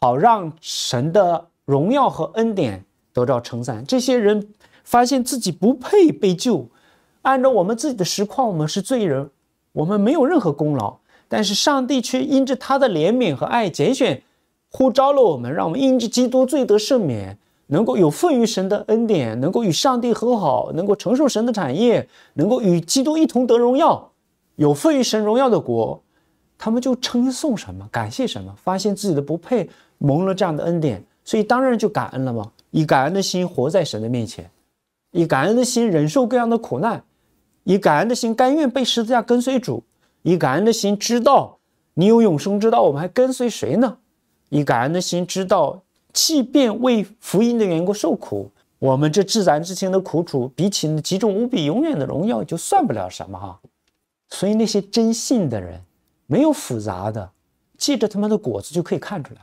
好让神的荣耀和恩典得到称赞。这些人发现自己不配被救，按照我们自己的实况，我们是罪人，我们没有任何功劳。但是上帝却因着他的怜悯和爱，拣选呼召了我们，让我们因着基督罪得赦免。能够有奉于神的恩典，能够与上帝和好，能够承受神的产业，能够与基督一同得荣耀，有奉于神荣耀的国，他们就称颂什么，感谢什么，发现自己的不配蒙了这样的恩典，所以当然就感恩了嘛。以感恩的心活在神的面前，以感恩的心忍受各样的苦难，以感恩的心甘愿被十字架跟随主，以感恩的心知道你有永生之道，我们还跟随谁呢？以感恩的心知道。即便为福音的缘故受苦，我们这自然之情的苦楚，比起那极重无比、永远的荣耀，就算不了什么哈。所以那些真信的人，没有复杂的，记着他们的果子就可以看出来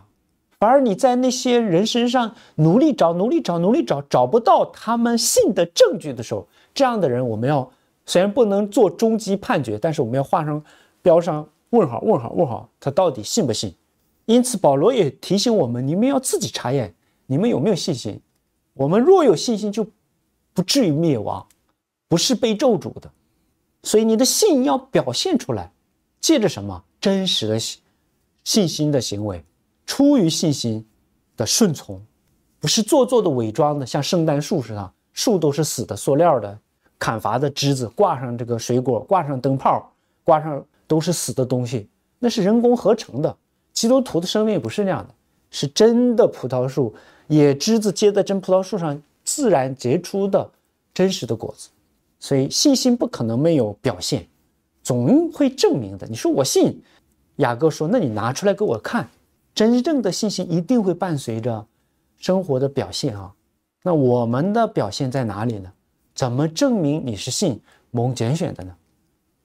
反而你在那些人身上努力找、努力找、努力找，找不到他们信的证据的时候，这样的人我们要虽然不能做终极判决，但是我们要画上、标上问号、问号、问号，他到底信不信？因此，保罗也提醒我们：你们要自己查验，你们有没有信心。我们若有信心，就不至于灭亡，不是被咒诅的。所以，你的信要表现出来，借着什么真实的信信心的行为，出于信心的顺从，不是做作的伪装的，像圣诞树似的，树都是死的塑料的，砍伐的枝子挂上这个水果，挂上灯泡，挂上都是死的东西，那是人工合成的。基督徒的生命不是那样的，是真的葡萄树，野枝子结在真葡萄树上，自然结出的真实的果子。所以信心不可能没有表现，总会证明的。你说我信，雅各说，那你拿出来给我看。真正的信心一定会伴随着生活的表现啊。那我们的表现在哪里呢？怎么证明你是信蒙拣选的呢？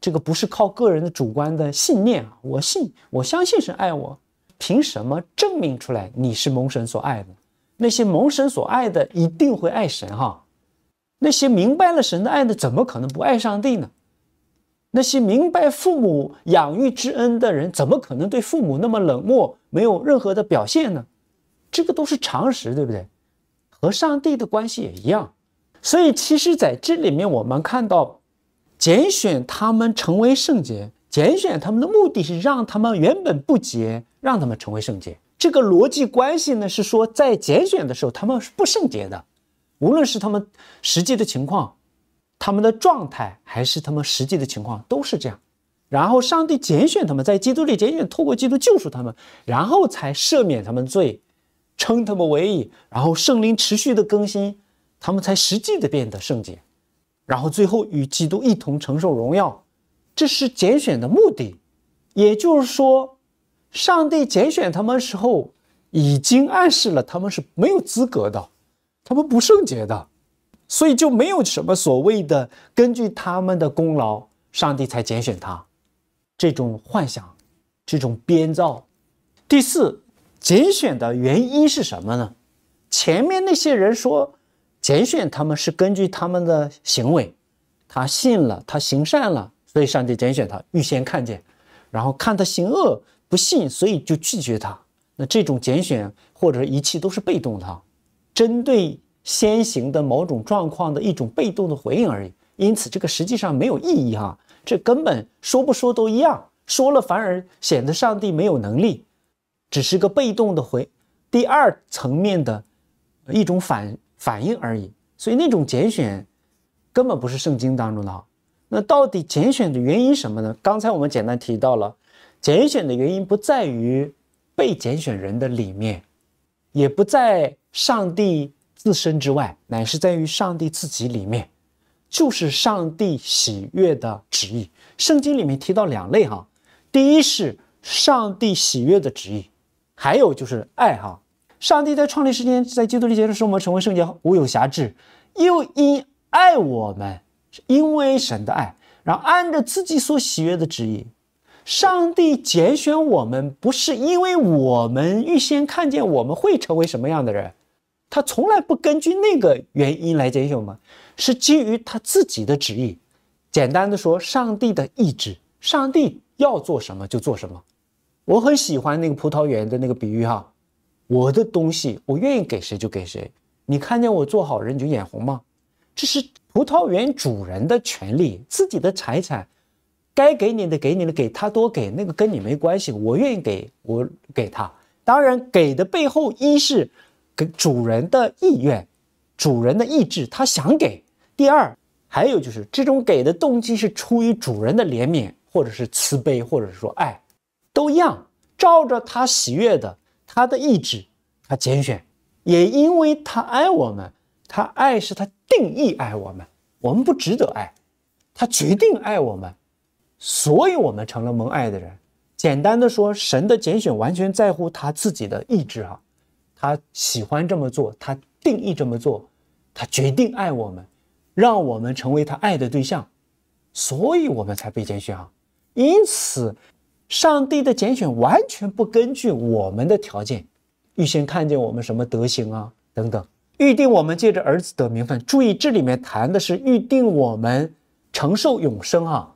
这个不是靠个人的主观的信念啊！我信，我相信神爱我，凭什么证明出来你是蒙神所爱的？那些蒙神所爱的一定会爱神哈！那些明白了神的爱的，怎么可能不爱上帝呢？那些明白父母养育之恩的人，怎么可能对父母那么冷漠，没有任何的表现呢？这个都是常识，对不对？和上帝的关系也一样。所以其实在这里面，我们看到。拣选他们成为圣洁，拣选他们的目的是让他们原本不洁，让他们成为圣洁。这个逻辑关系呢，是说在拣选的时候他们是不圣洁的，无论是他们实际的情况、他们的状态，还是他们实际的情况都是这样。然后上帝拣选他们，在基督里拣选，透过基督救赎他们，然后才赦免他们罪，称他们为义，然后圣灵持续的更新，他们才实际的变得圣洁。然后最后与基督一同承受荣耀，这是拣选的目的。也就是说，上帝拣选他们时候，已经暗示了他们是没有资格的，他们不圣洁的，所以就没有什么所谓的根据他们的功劳，上帝才拣选他。这种幻想，这种编造。第四，拣选的原因是什么呢？前面那些人说。拣选他们是根据他们的行为，他信了，他行善了，所以上帝拣选他，预先看见，然后看他行恶不信，所以就拒绝他。那这种拣选或者一切都是被动的，针对先行的某种状况的一种被动的回应而已。因此，这个实际上没有意义啊，这根本说不说都一样，说了反而显得上帝没有能力，只是个被动的回。第二层面的一种反。反应而已，所以那种拣选根本不是圣经当中的哈。那到底拣选的原因什么呢？刚才我们简单提到了，拣选的原因不在于被拣选人的里面，也不在上帝自身之外，乃是在于上帝自己里面，就是上帝喜悦的旨意。圣经里面提到两类哈，第一是上帝喜悦的旨意，还有就是爱哈。上帝在创立时间，在基督里接受我们，成为圣洁，无有瑕疵。又因爱我们，因为神的爱。然后按照自己所喜悦的旨意，上帝拣选我们，不是因为我们预先看见我们会成为什么样的人，他从来不根据那个原因来拣选我们，是基于他自己的旨意。简单的说，上帝的意志，上帝要做什么就做什么。我很喜欢那个葡萄园的那个比喻哈。我的东西，我愿意给谁就给谁。你看见我做好人你就眼红吗？这是葡萄园主人的权利，自己的财产，该给你的给你的，给他多给那个跟你没关系。我愿意给我给他。当然，给的背后一是，给主人的意愿、主人的意志，他想给；第二，还有就是这种给的动机是出于主人的怜悯，或者是慈悲，或者是说爱，都一样，照着他喜悦的。他的意志，他拣选，也因为他爱我们，他爱是他定义爱我们，我们不值得爱，他决定爱我们，所以我们成了蒙爱的人。简单的说，神的拣选完全在乎他自己的意志啊，他喜欢这么做，他定义这么做，他决定爱我们，让我们成为他爱的对象，所以我们才被拣选啊，因此。上帝的拣选完全不根据我们的条件，预先看见我们什么德行啊等等，预定我们借着儿子得名分。注意，这里面谈的是预定我们承受永生啊。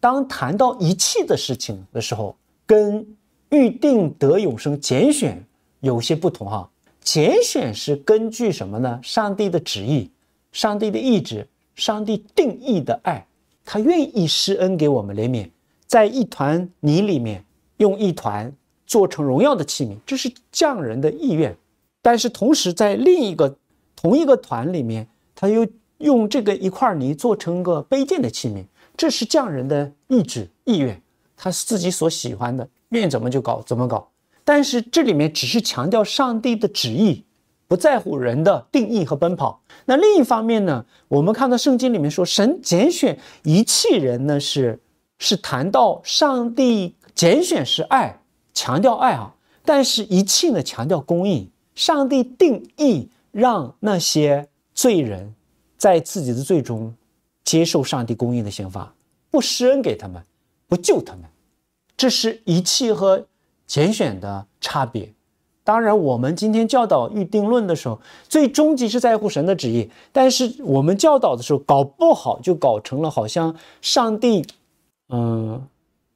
当谈到一切的事情的时候，跟预定得永生拣选有些不同哈。拣选是根据什么呢？上帝的旨意，上帝的意志，上帝定义的爱，他愿意施恩给我们怜悯。在一团泥里面用一团做成荣耀的器皿，这是匠人的意愿；但是同时在另一个同一个团里面，他又用这个一块泥做成个卑贱的器皿，这是匠人的意志意愿，他是自己所喜欢的，愿怎么就搞怎么搞。但是这里面只是强调上帝的旨意，不在乎人的定义和奔跑。那另一方面呢，我们看到圣经里面说，神拣选遗弃人呢是。是谈到上帝拣选是爱，强调爱啊，但是一切呢强调公义。上帝定义让那些罪人，在自己的罪中接受上帝公义的刑罚，不施恩给他们，不救他们。这是一气和拣选的差别。当然，我们今天教导预定论的时候，最终极是在乎神的旨意。但是我们教导的时候搞不好就搞成了好像上帝。嗯，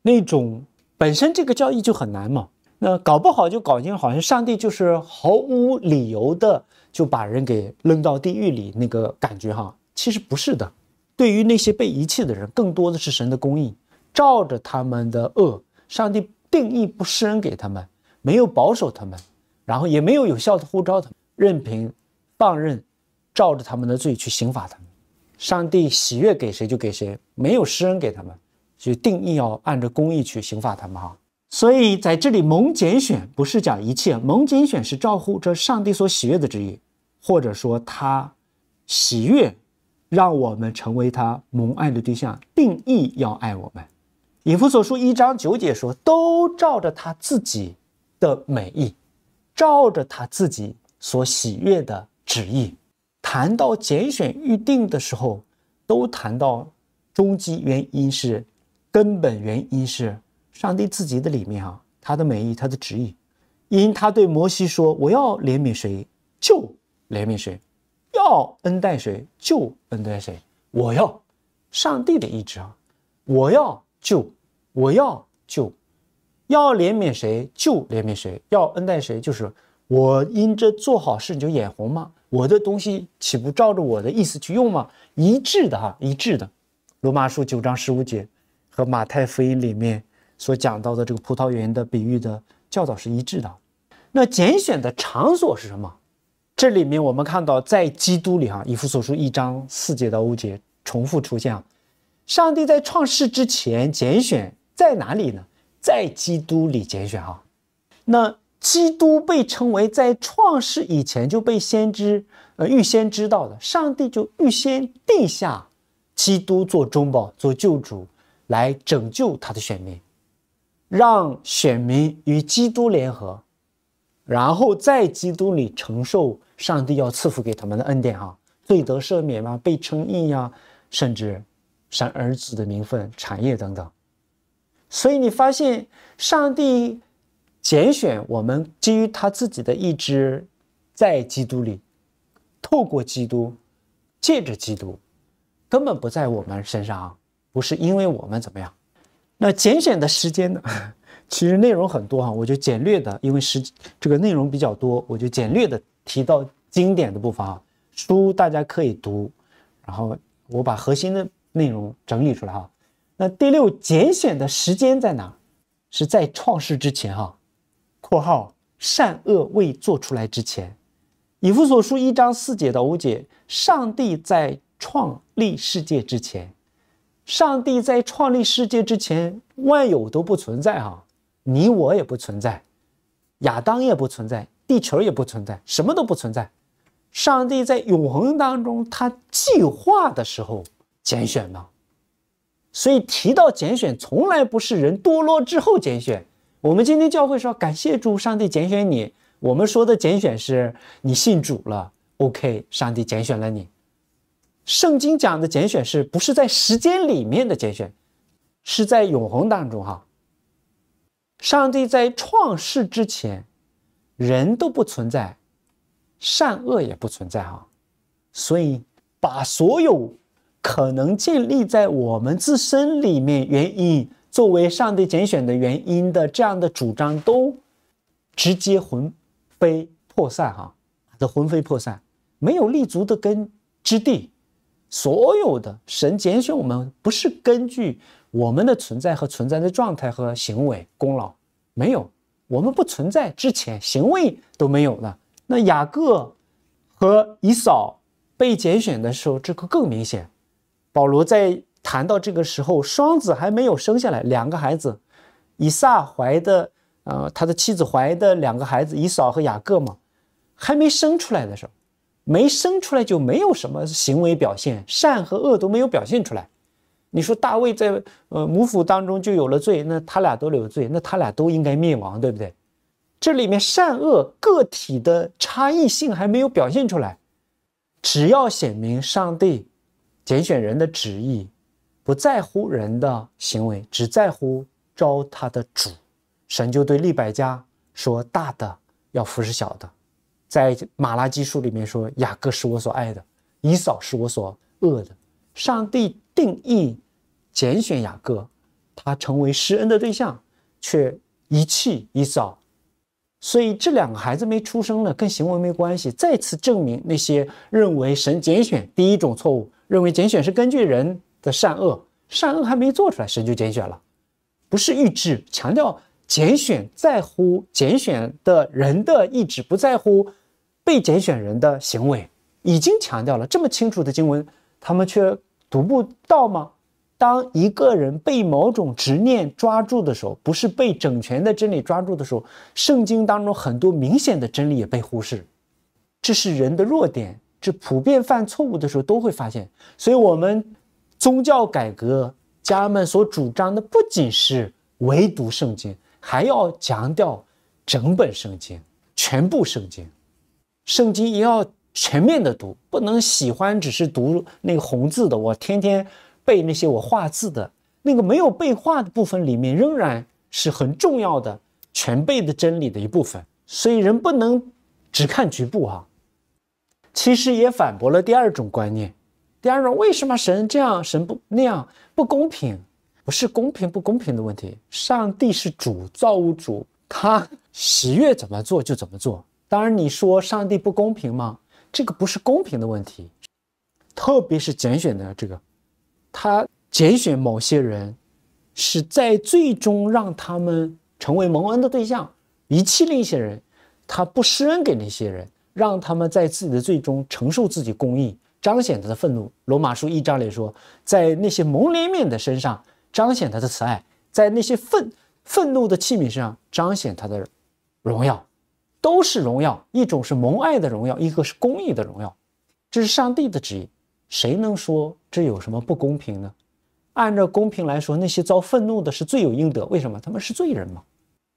那种本身这个交易就很难嘛，那搞不好就搞成好像上帝就是毫无理由的就把人给扔到地狱里那个感觉哈，其实不是的。对于那些被遗弃的人，更多的是神的供应，照着他们的恶，上帝定义不施恩给他们，没有保守他们，然后也没有有效的呼召他们，任凭放任，照着他们的罪去刑罚他们。上帝喜悦给谁就给谁，没有施恩给他们。就定义要按照公义去刑法他们哈，所以在这里蒙拣选不是讲一切，蒙拣选是照顾着上帝所喜悦的旨意，或者说他喜悦让我们成为他蒙爱的对象，定义要爱我们。以弗所书一章九节说，都照着他自己的美意，照着他自己所喜悦的旨意。谈到拣选预定的时候，都谈到终极原因是。根本原因是上帝自己的里面啊，他的美意，他的旨意，因他对摩西说：“我要怜悯谁，就怜悯谁；要恩待谁，就恩待谁。”我要，上帝的意志啊！我要救，我要救，要怜悯谁就怜悯谁，要恩待谁就是我因这做好事你就眼红吗？我的东西岂不照着我的意思去用吗？一致的哈，一致的，《罗马书》九章十五节。和马太福音里面所讲到的这个葡萄园的比喻的教导是一致的。那拣选的场所是什么？这里面我们看到，在基督里，哈以弗所书一章四节到欧节重复出现。啊。上帝在创世之前拣选在哪里呢？在基督里拣选。啊。那基督被称为在创世以前就被先知呃预先知道的，上帝就预先定下基督做中保，做救主。来拯救他的选民，让选民与基督联合，然后在基督里承受上帝要赐福给他们的恩典啊，罪得赦免啊，被称义呀，甚至神儿子的名分、产业等等。所以你发现，上帝拣选我们，基于他自己的意志，在基督里，透过基督，借着基督，根本不在我们身上。不是因为我们怎么样，那拣选的时间呢？其实内容很多哈，我就简略的，因为时这个内容比较多，我就简略的提到经典的部分啊。书大家可以读，然后我把核心的内容整理出来哈。那第六拣选的时间在哪？是在创世之前哈，括号善恶未做出来之前，以弗所书一章四节到五节，上帝在创立世界之前。上帝在创立世界之前，万有都不存在哈，你我也不存在，亚当也不存在，地球也不存在，什么都不存在。上帝在永恒当中，他计划的时候拣选呢。所以提到拣选，从来不是人堕落之后拣选。我们今天教会说感谢主，上帝拣选你。我们说的拣选是你信主了，OK，上帝拣选了你。圣经讲的拣选是不是在时间里面的拣选，是在永恒当中哈？上帝在创世之前，人都不存在，善恶也不存在哈。所以，把所有可能建立在我们自身里面原因作为上帝拣选的原因的这样的主张，都直接魂飞魄散哈，的魂飞魄散，没有立足的根之地。所有的神拣选我们，不是根据我们的存在和存在的状态和行为功劳，没有，我们不存在之前，行为都没有了。那雅各和以扫被拣选的时候，这个更明显。保罗在谈到这个时候，双子还没有生下来，两个孩子，以撒怀的，呃，他的妻子怀的两个孩子，以扫和雅各嘛，还没生出来的时候。没生出来就没有什么行为表现，善和恶都没有表现出来。你说大卫在呃母腹当中就有了罪，那他俩都有罪，那他俩都应该灭亡，对不对？这里面善恶个体的差异性还没有表现出来。只要显明上帝拣选人的旨意，不在乎人的行为，只在乎招他的主，神就对利百家说：“大的要服侍小的。”在马拉基书里面说：“雅各是我所爱的，以扫是我所恶的。”上帝定义拣选雅各，他成为施恩的对象，却遗弃以扫。所以这两个孩子没出生呢，跟行为没关系。再次证明那些认为神拣选第一种错误，认为拣选是根据人的善恶，善恶还没做出来，神就拣选了，不是预知，强调。拣选在乎拣选的人的意志，不在乎被拣选人的行为。已经强调了这么清楚的经文，他们却读不到吗？当一个人被某种执念抓住的时候，不是被整全的真理抓住的时候，圣经当中很多明显的真理也被忽视。这是人的弱点，这普遍犯错误的时候都会发现。所以，我们宗教改革家们所主张的不仅是唯独圣经。还要强调整本圣经，全部圣经，圣经也要全面的读，不能喜欢只是读那个红字的。我天天背那些我画字的，那个没有背画的部分里面仍然是很重要的全背的真理的一部分。所以人不能只看局部哈。其实也反驳了第二种观念。第二种为什么神这样，神不那样不公平？不是公平不公平的问题，上帝是主造物主，他喜悦怎么做就怎么做。当然，你说上帝不公平吗？这个不是公平的问题，特别是拣选的这个，他拣选某些人，是在最终让他们成为蒙恩的对象，遗弃了一些人，他不施恩给那些人，让他们在自己的罪中承受自己公义，彰显他的愤怒。罗马书一章里说，在那些蒙怜悯的身上。彰显他的慈爱，在那些愤愤怒的器皿上彰显他的荣耀，都是荣耀。一种是蒙爱的荣耀，一个是公义的荣耀。这是上帝的旨意，谁能说这有什么不公平呢？按照公平来说，那些遭愤怒的是罪有应得。为什么？他们是罪人吗？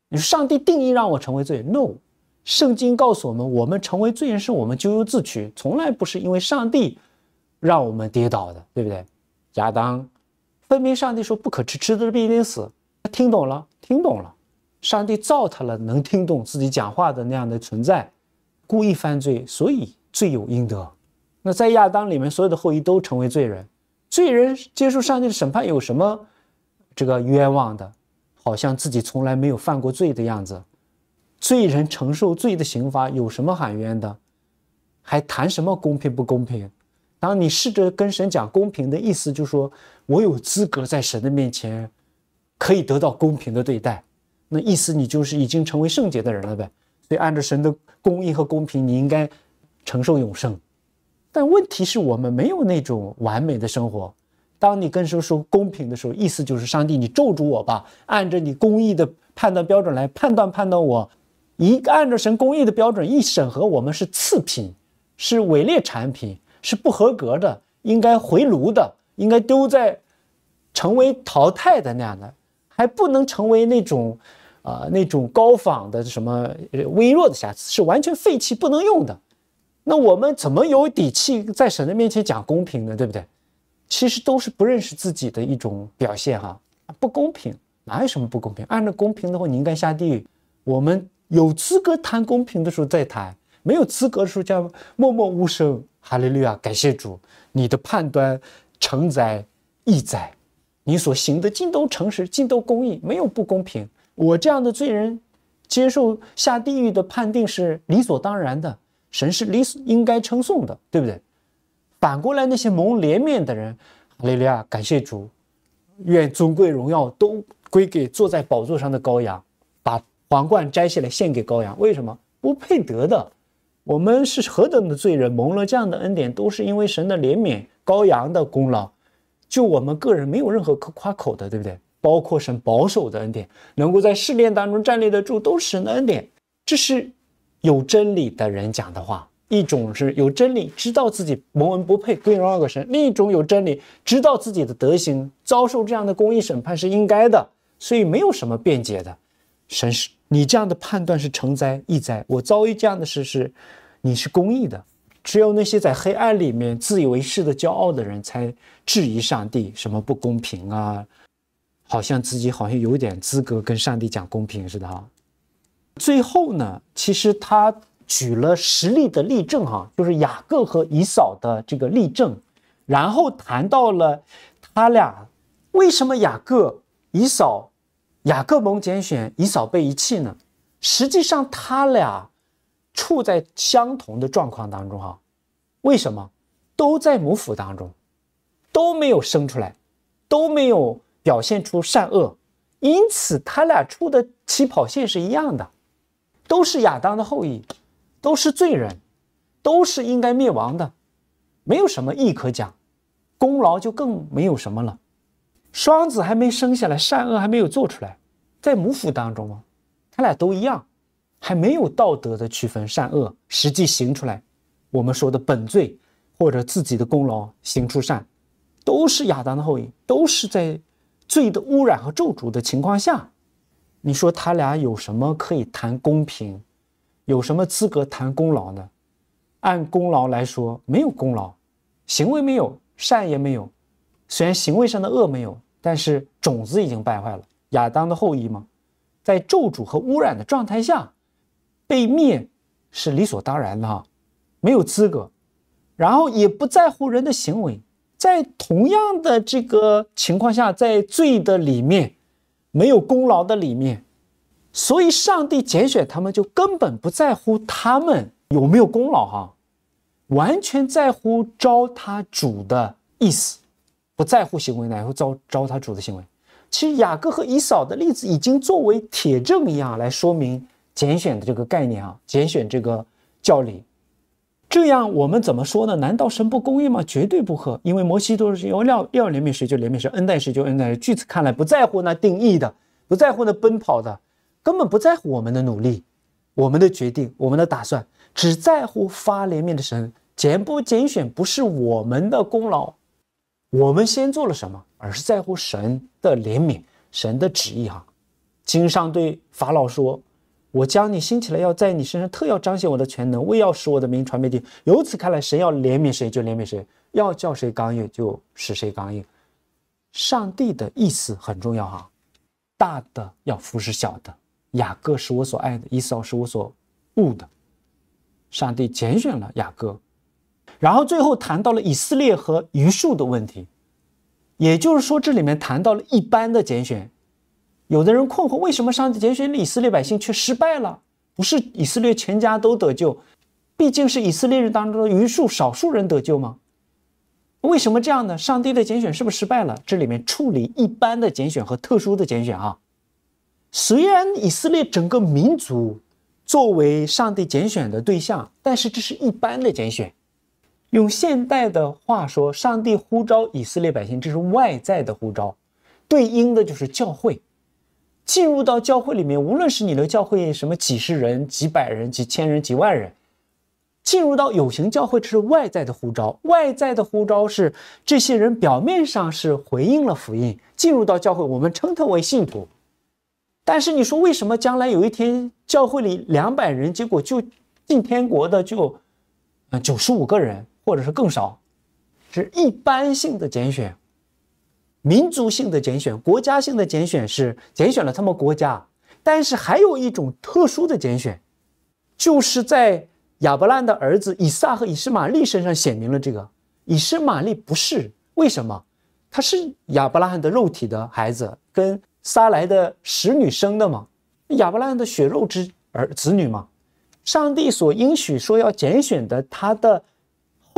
你说上帝定义让我成为罪？No，人圣经告诉我们，我们成为罪人是我们咎由自取，从来不是因为上帝让我们跌倒的，对不对？亚当。分明上帝说不可吃，吃的是必定死。他听懂了，听懂了。上帝造他了，能听懂自己讲话的那样的存在，故意犯罪，所以罪有应得。那在亚当里面，所有的后裔都成为罪人。罪人接受上帝的审判有什么这个冤枉的？好像自己从来没有犯过罪的样子。罪人承受罪的刑罚有什么喊冤的？还谈什么公平不公平？当你试着跟神讲公平的意思，就是说我有资格在神的面前可以得到公平的对待。那意思你就是已经成为圣洁的人了呗。所以按照神的公义和公平，你应该承受永生。但问题是我们没有那种完美的生活。当你跟神说公平的时候，意思就是上帝，你咒住我吧，按照你公义的判断标准来判断判断我。一按照神公义的标准一审核，我们是次品，是伪劣产品。是不合格的，应该回炉的，应该丢在成为淘汰的那样的，还不能成为那种啊那种高仿的什么微弱的瑕疵，是完全废弃不能用的。那我们怎么有底气在神的面前讲公平呢？对不对？其实都是不认识自己的一种表现哈。不公平哪有什么不公平？按照公平的话，你应该下地狱。我们有资格谈公平的时候再谈，没有资格的时候叫默默无声。哈利路亚，感谢主，你的判断承载义载，你所行的尽都诚实，尽都公义，没有不公平。我这样的罪人接受下地狱的判定是理所当然的，神是理所应该称颂的，对不对？反过来，那些蒙怜悯的人，哈利路亚，感谢主，愿尊贵荣耀都归给坐在宝座上的羔羊，把皇冠摘下来献给羔羊，为什么不配得的？我们是何等的罪人，蒙了这样的恩典，都是因为神的怜悯、羔羊的功劳。就我们个人，没有任何可夸口的，对不对？包括神保守的恩典，能够在试炼当中站立得住，都是神的恩典。这是有真理的人讲的话。一种是有真理，知道自己蒙恩不配，归荣耀给神；另一种有真理，知道自己的德行，遭受这样的公义审判是应该的，所以没有什么辩解的。神是。你这样的判断是成灾易灾。我遭遇这样的事是，你是公益的。只有那些在黑暗里面自以为是的骄傲的人才质疑上帝，什么不公平啊？好像自己好像有点资格跟上帝讲公平似的哈。最后呢，其实他举了实例的例证哈，就是雅各和以扫的这个例证，然后谈到了他俩为什么雅各以扫。雅各蒙拣选以扫被遗弃呢？实际上他俩处在相同的状况当中哈。为什么？都在母腹当中，都没有生出来，都没有表现出善恶，因此他俩处的起跑线是一样的，都是亚当的后裔，都是罪人，都是应该灭亡的，没有什么义可讲，功劳就更没有什么了。双子还没生下来，善恶还没有做出来，在母腹当中，他俩都一样，还没有道德的区分善恶。实际行出来，我们说的本罪或者自己的功劳，行出善，都是亚当的后裔，都是在罪的污染和咒诅的情况下，你说他俩有什么可以谈公平，有什么资格谈功劳呢？按功劳来说，没有功劳，行为没有善也没有。虽然行为上的恶没有，但是种子已经败坏了。亚当的后裔嘛，在咒诅和污染的状态下被灭是理所当然的，哈，没有资格，然后也不在乎人的行为。在同样的这个情况下，在罪的里面，没有功劳的里面，所以上帝拣选他们，就根本不在乎他们有没有功劳，哈，完全在乎招他主的意思。不在乎行为然也会遭遭他主的行为。其实雅各和以扫的例子已经作为铁证一样来说明拣选的这个概念啊，拣选这个教理。这样我们怎么说呢？难道神不公义吗？绝对不！和因为摩西都是要要怜悯谁就怜悯谁，恩待谁就恩待谁。据此看来，不在乎那定义的，不在乎那奔跑的，根本不在乎我们的努力、我们的决定、我们的打算，只在乎发怜悯的神拣不拣选，不是我们的功劳。我们先做了什么，而是在乎神的怜悯、神的旨意。哈，经上对法老说：“我将你兴起来，要在你身上特要彰显我的全能，为要使我的名传遍地。”由此看来，神要怜悯谁就怜悯谁，要叫谁刚硬就使谁刚硬。上帝的意思很重要哈。大的要服侍小的。雅各是我所爱的，斯扫是我所恶的。上帝拣选了雅各。然后最后谈到了以色列和余数的问题，也就是说，这里面谈到了一般的拣选。有的人困惑，为什么上帝拣选以色列百姓却失败了？不是以色列全家都得救，毕竟是以色列人当中的余数，少数人得救吗？为什么这样呢？上帝的拣选是不是失败了？这里面处理一般的拣选和特殊的拣选啊。虽然以色列整个民族作为上帝拣选的对象，但是这是一般的拣选。用现代的话说，上帝呼召以色列百姓，这是外在的呼召，对应的就是教会。进入到教会里面，无论是你的教会什么几十人、几百人、几千人、几万人，进入到有形教会，这是外在的呼召。外在的呼召是这些人表面上是回应了福音，进入到教会，我们称他为信徒。但是你说为什么将来有一天教会里两百人，结果就进天国的就，嗯，九十五个人？或者是更少，是一般性的拣选，民族性的拣选，国家性的拣选是拣选了他们国家，但是还有一种特殊的拣选，就是在亚伯兰的儿子以撒和以实玛利身上写明了这个。以实玛利不是为什么？他是亚伯拉罕的肉体的孩子，跟撒来的使女生的嘛，亚伯拉罕的血肉之儿子女嘛，上帝所应许说要拣选的他的。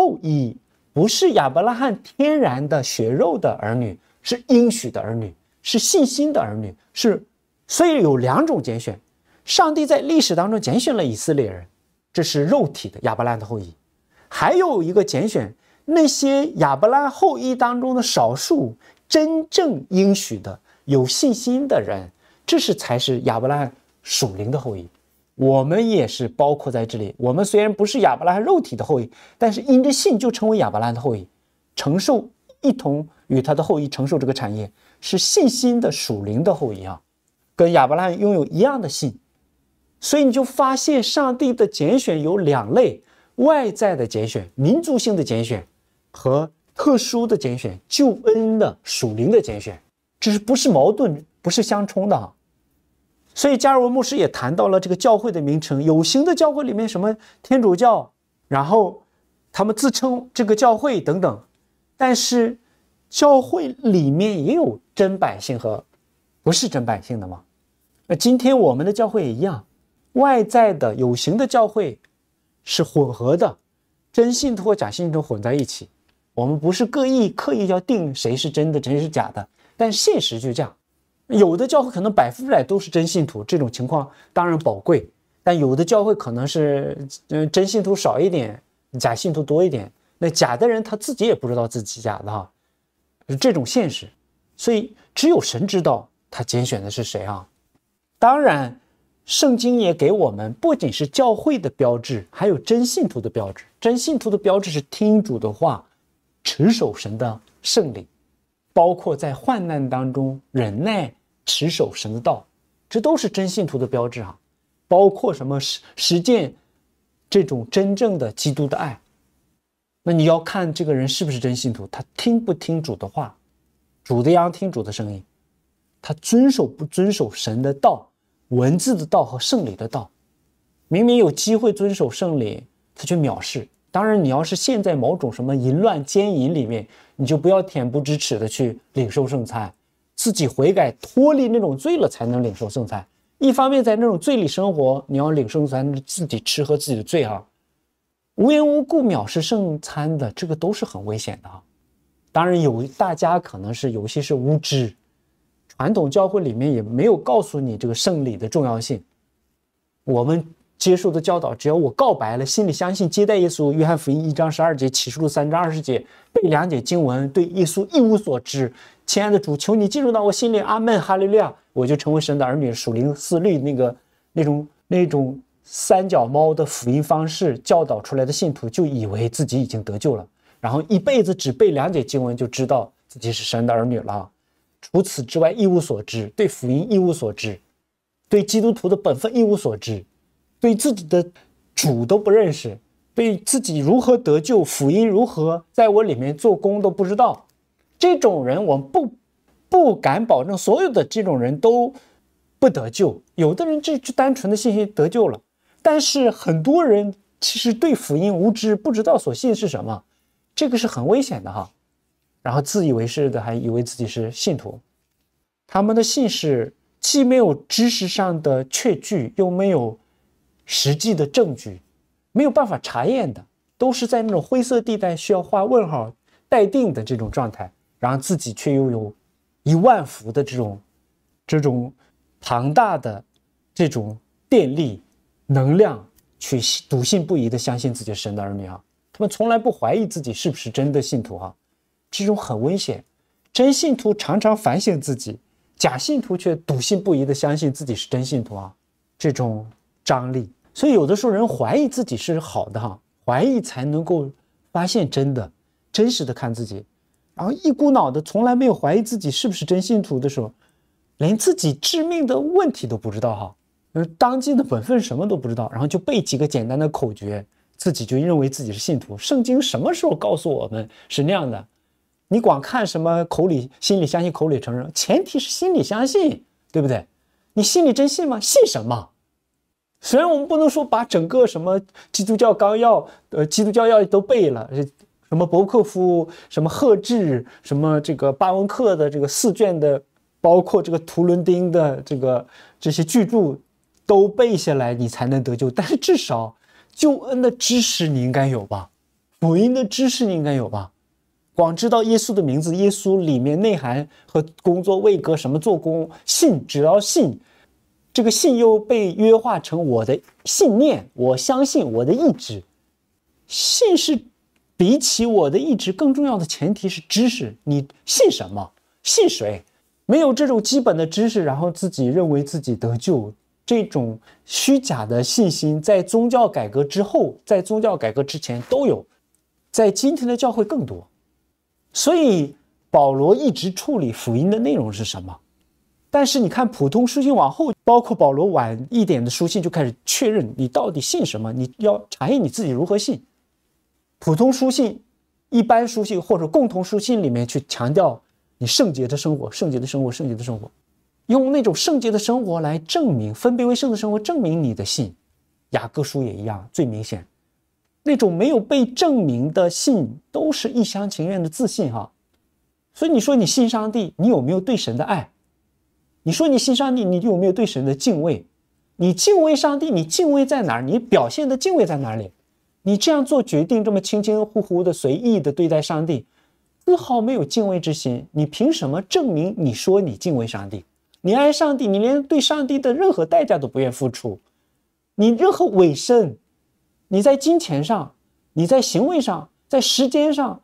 后裔不是亚伯拉罕天然的血肉的儿女，是应许的儿女，是信心的儿女，是。所以有两种拣选，上帝在历史当中拣选了以色列人，这是肉体的亚伯拉罕的后裔；还有一个拣选那些亚伯拉罕后裔当中的少数真正应许的、有信心的人，这是才是亚伯拉罕属灵的后裔。我们也是包括在这里。我们虽然不是亚伯拉罕肉体的后裔，但是因着信就成为亚伯拉罕的后裔，承受一同与他的后裔承受这个产业，是信心的属灵的后裔啊，跟亚伯拉罕拥有一样的信。所以你就发现上帝的拣选有两类：外在的拣选、民族性的拣选，和特殊的拣选、救恩的属灵的拣选。这是不是矛盾？不是相冲的哈？所以，加尔文牧师也谈到了这个教会的名称，有形的教会里面什么天主教，然后他们自称这个教会等等。但是，教会里面也有真百姓和不是真百姓的吗？那今天我们的教会也一样，外在的有形的教会是混合的，真信徒和假信徒混在一起。我们不是刻意刻意要定谁是真的，谁是假的，但现实就这样。有的教会可能百分之百都是真信徒，这种情况当然宝贵。但有的教会可能是，嗯，真信徒少一点，假信徒多一点。那假的人他自己也不知道自己假的哈，是这种现实。所以只有神知道他拣选的是谁啊。当然，圣经也给我们不仅是教会的标志，还有真信徒的标志。真信徒的标志是听主的话，持守神的圣灵，包括在患难当中忍耐。持守神的道，这都是真信徒的标志啊！包括什么实实践这种真正的基督的爱。那你要看这个人是不是真信徒，他听不听主的话，主的羊听主的声音，他遵守不遵守神的道、文字的道和圣礼的道。明明有机会遵守圣礼，他却藐视。当然，你要是陷在某种什么淫乱、奸淫里面，你就不要恬不知耻的去领受圣餐。自己悔改，脱离那种罪了，才能领受圣餐。一方面在那种罪里生活，你要领圣餐，自己吃喝自己的罪啊，无缘无故藐视圣餐的，这个都是很危险的啊。当然有，大家可能是有些是无知，传统教会里面也没有告诉你这个圣礼的重要性。我们。接受的教导，只要我告白了，心里相信接待耶稣，约翰福音一章十二节，启示录三章二十节，背两节经文，对耶稣一无所知。亲爱的主，求你进入到我心里，阿门，哈利路亚！我就成为神的儿女。属灵四律那个那种那种三脚猫的福音方式教导出来的信徒，就以为自己已经得救了，然后一辈子只背两节经文，就知道自己是神的儿女了。除此之外一无所知，对福音一无所知，对基督徒的本分一无所知。对自己的主都不认识，对自己如何得救，福音如何在我里面做工都不知道，这种人我们不不敢保证所有的这种人都不得救。有的人这就单纯的信心得救了，但是很多人其实对福音无知，不知道所信是什么，这个是很危险的哈。然后自以为是的，还以为自己是信徒，他们的信是既没有知识上的确据，又没有。实际的证据，没有办法查验的，都是在那种灰色地带，需要画问号、待定的这种状态，然后自己却又有，一万伏的这种，这种庞大的这种电力能量，去笃信不疑的相信自己神的儿女啊，他们从来不怀疑自己是不是真的信徒啊，这种很危险。真信徒常常反省自己，假信徒却笃信不疑的相信自己是真信徒啊，这种张力。所以，有的时候人怀疑自己是好的哈，怀疑才能够发现真的、真实的看自己，然后一股脑的从来没有怀疑自己是不是真信徒的时候，连自己致命的问题都不知道哈，当今的本分什么都不知道，然后就背几个简单的口诀，自己就认为自己是信徒。圣经什么时候告诉我们是那样的？你光看什么口里心里相信，口里承认，前提是心里相信，对不对？你心里真信吗？信什么？虽然我们不能说把整个什么基督教纲要、呃基督教要义都背了，什么伯克夫、什么贺志、什么这个巴文克的这个四卷的，包括这个图伦丁的这个这些巨著都背下来，你才能得救。但是至少救恩的知识你应该有吧，福音的知识你应该有吧。光知道耶稣的名字，耶稣里面内涵和工作、位格、什么做工，信只要信。这个信又被约化成我的信念，我相信我的意志。信是比起我的意志更重要的前提，是知识。你信什么？信谁？没有这种基本的知识，然后自己认为自己得救，这种虚假的信心，在宗教改革之后，在宗教改革之前都有，在今天的教会更多。所以保罗一直处理福音的内容是什么？但是你看，普通书信往后，包括保罗晚一点的书信，就开始确认你到底信什么，你要查验你自己如何信。普通书信、一般书信或者共同书信里面去强调你圣洁的生活，圣洁的生活，圣洁的生活，用那种圣洁的生活来证明分别为圣的生活，证明你的信。雅各书也一样，最明显，那种没有被证明的信，都是一厢情愿的自信哈。所以你说你信上帝，你有没有对神的爱？你说你信上帝，你有没有对神的敬畏？你敬畏上帝，你敬畏在哪儿？你表现的敬畏在哪里？你这样做决定这么轻轻忽忽的随意的对待上帝，丝毫没有敬畏之心。你凭什么证明你说你敬畏上帝？你爱上帝，你连对上帝的任何代价都不愿付出，你任何委身，你在金钱上，你在行为上，在时间上，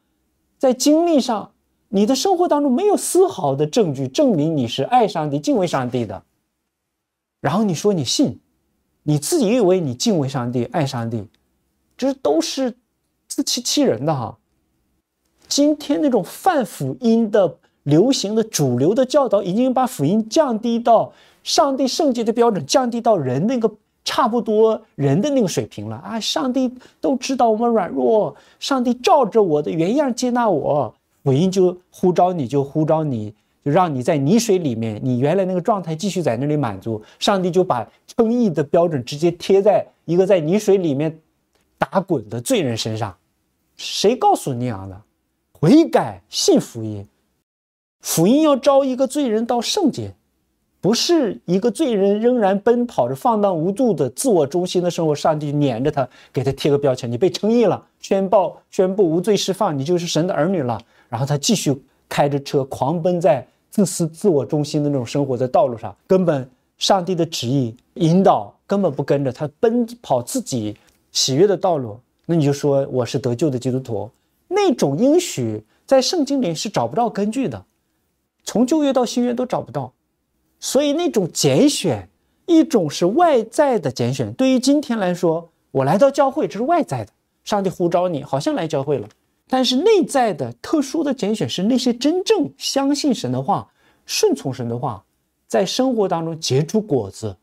在精力上。你的生活当中没有丝毫的证据证明你是爱上帝、敬畏上帝的，然后你说你信，你自己以为你敬畏上帝、爱上帝，这都是自欺欺人的哈。今天那种泛福音的流行的主流的教导，已经把福音降低到上帝圣洁的标准，降低到人那个差不多人的那个水平了啊！上帝都知道我们软弱，上帝照着我的原样接纳我。福音就呼召你，就呼召你，就让你在泥水里面，你原来那个状态继续在那里满足。上帝就把称义的标准直接贴在一个在泥水里面打滚的罪人身上。谁告诉你的？悔改，信福音。福音要招一个罪人到圣洁，不是一个罪人仍然奔跑着放荡无度的自我中心的生活。上帝撵着他，给他贴个标签：你被称义了，宣报、宣布无罪释放，你就是神的儿女了。然后他继续开着车狂奔在自私、自我中心的那种生活在道路上，根本上帝的旨意引导根本不跟着他奔跑自己喜悦的道路。那你就说我是得救的基督徒，那种应许在圣经里是找不到根据的，从旧约到新约都找不到。所以那种拣选，一种是外在的拣选。对于今天来说，我来到教会这是外在的，上帝呼召你，好像来教会了。但是内在的特殊的拣选是那些真正相信神的话、顺从神的话，在生活当中结出果子，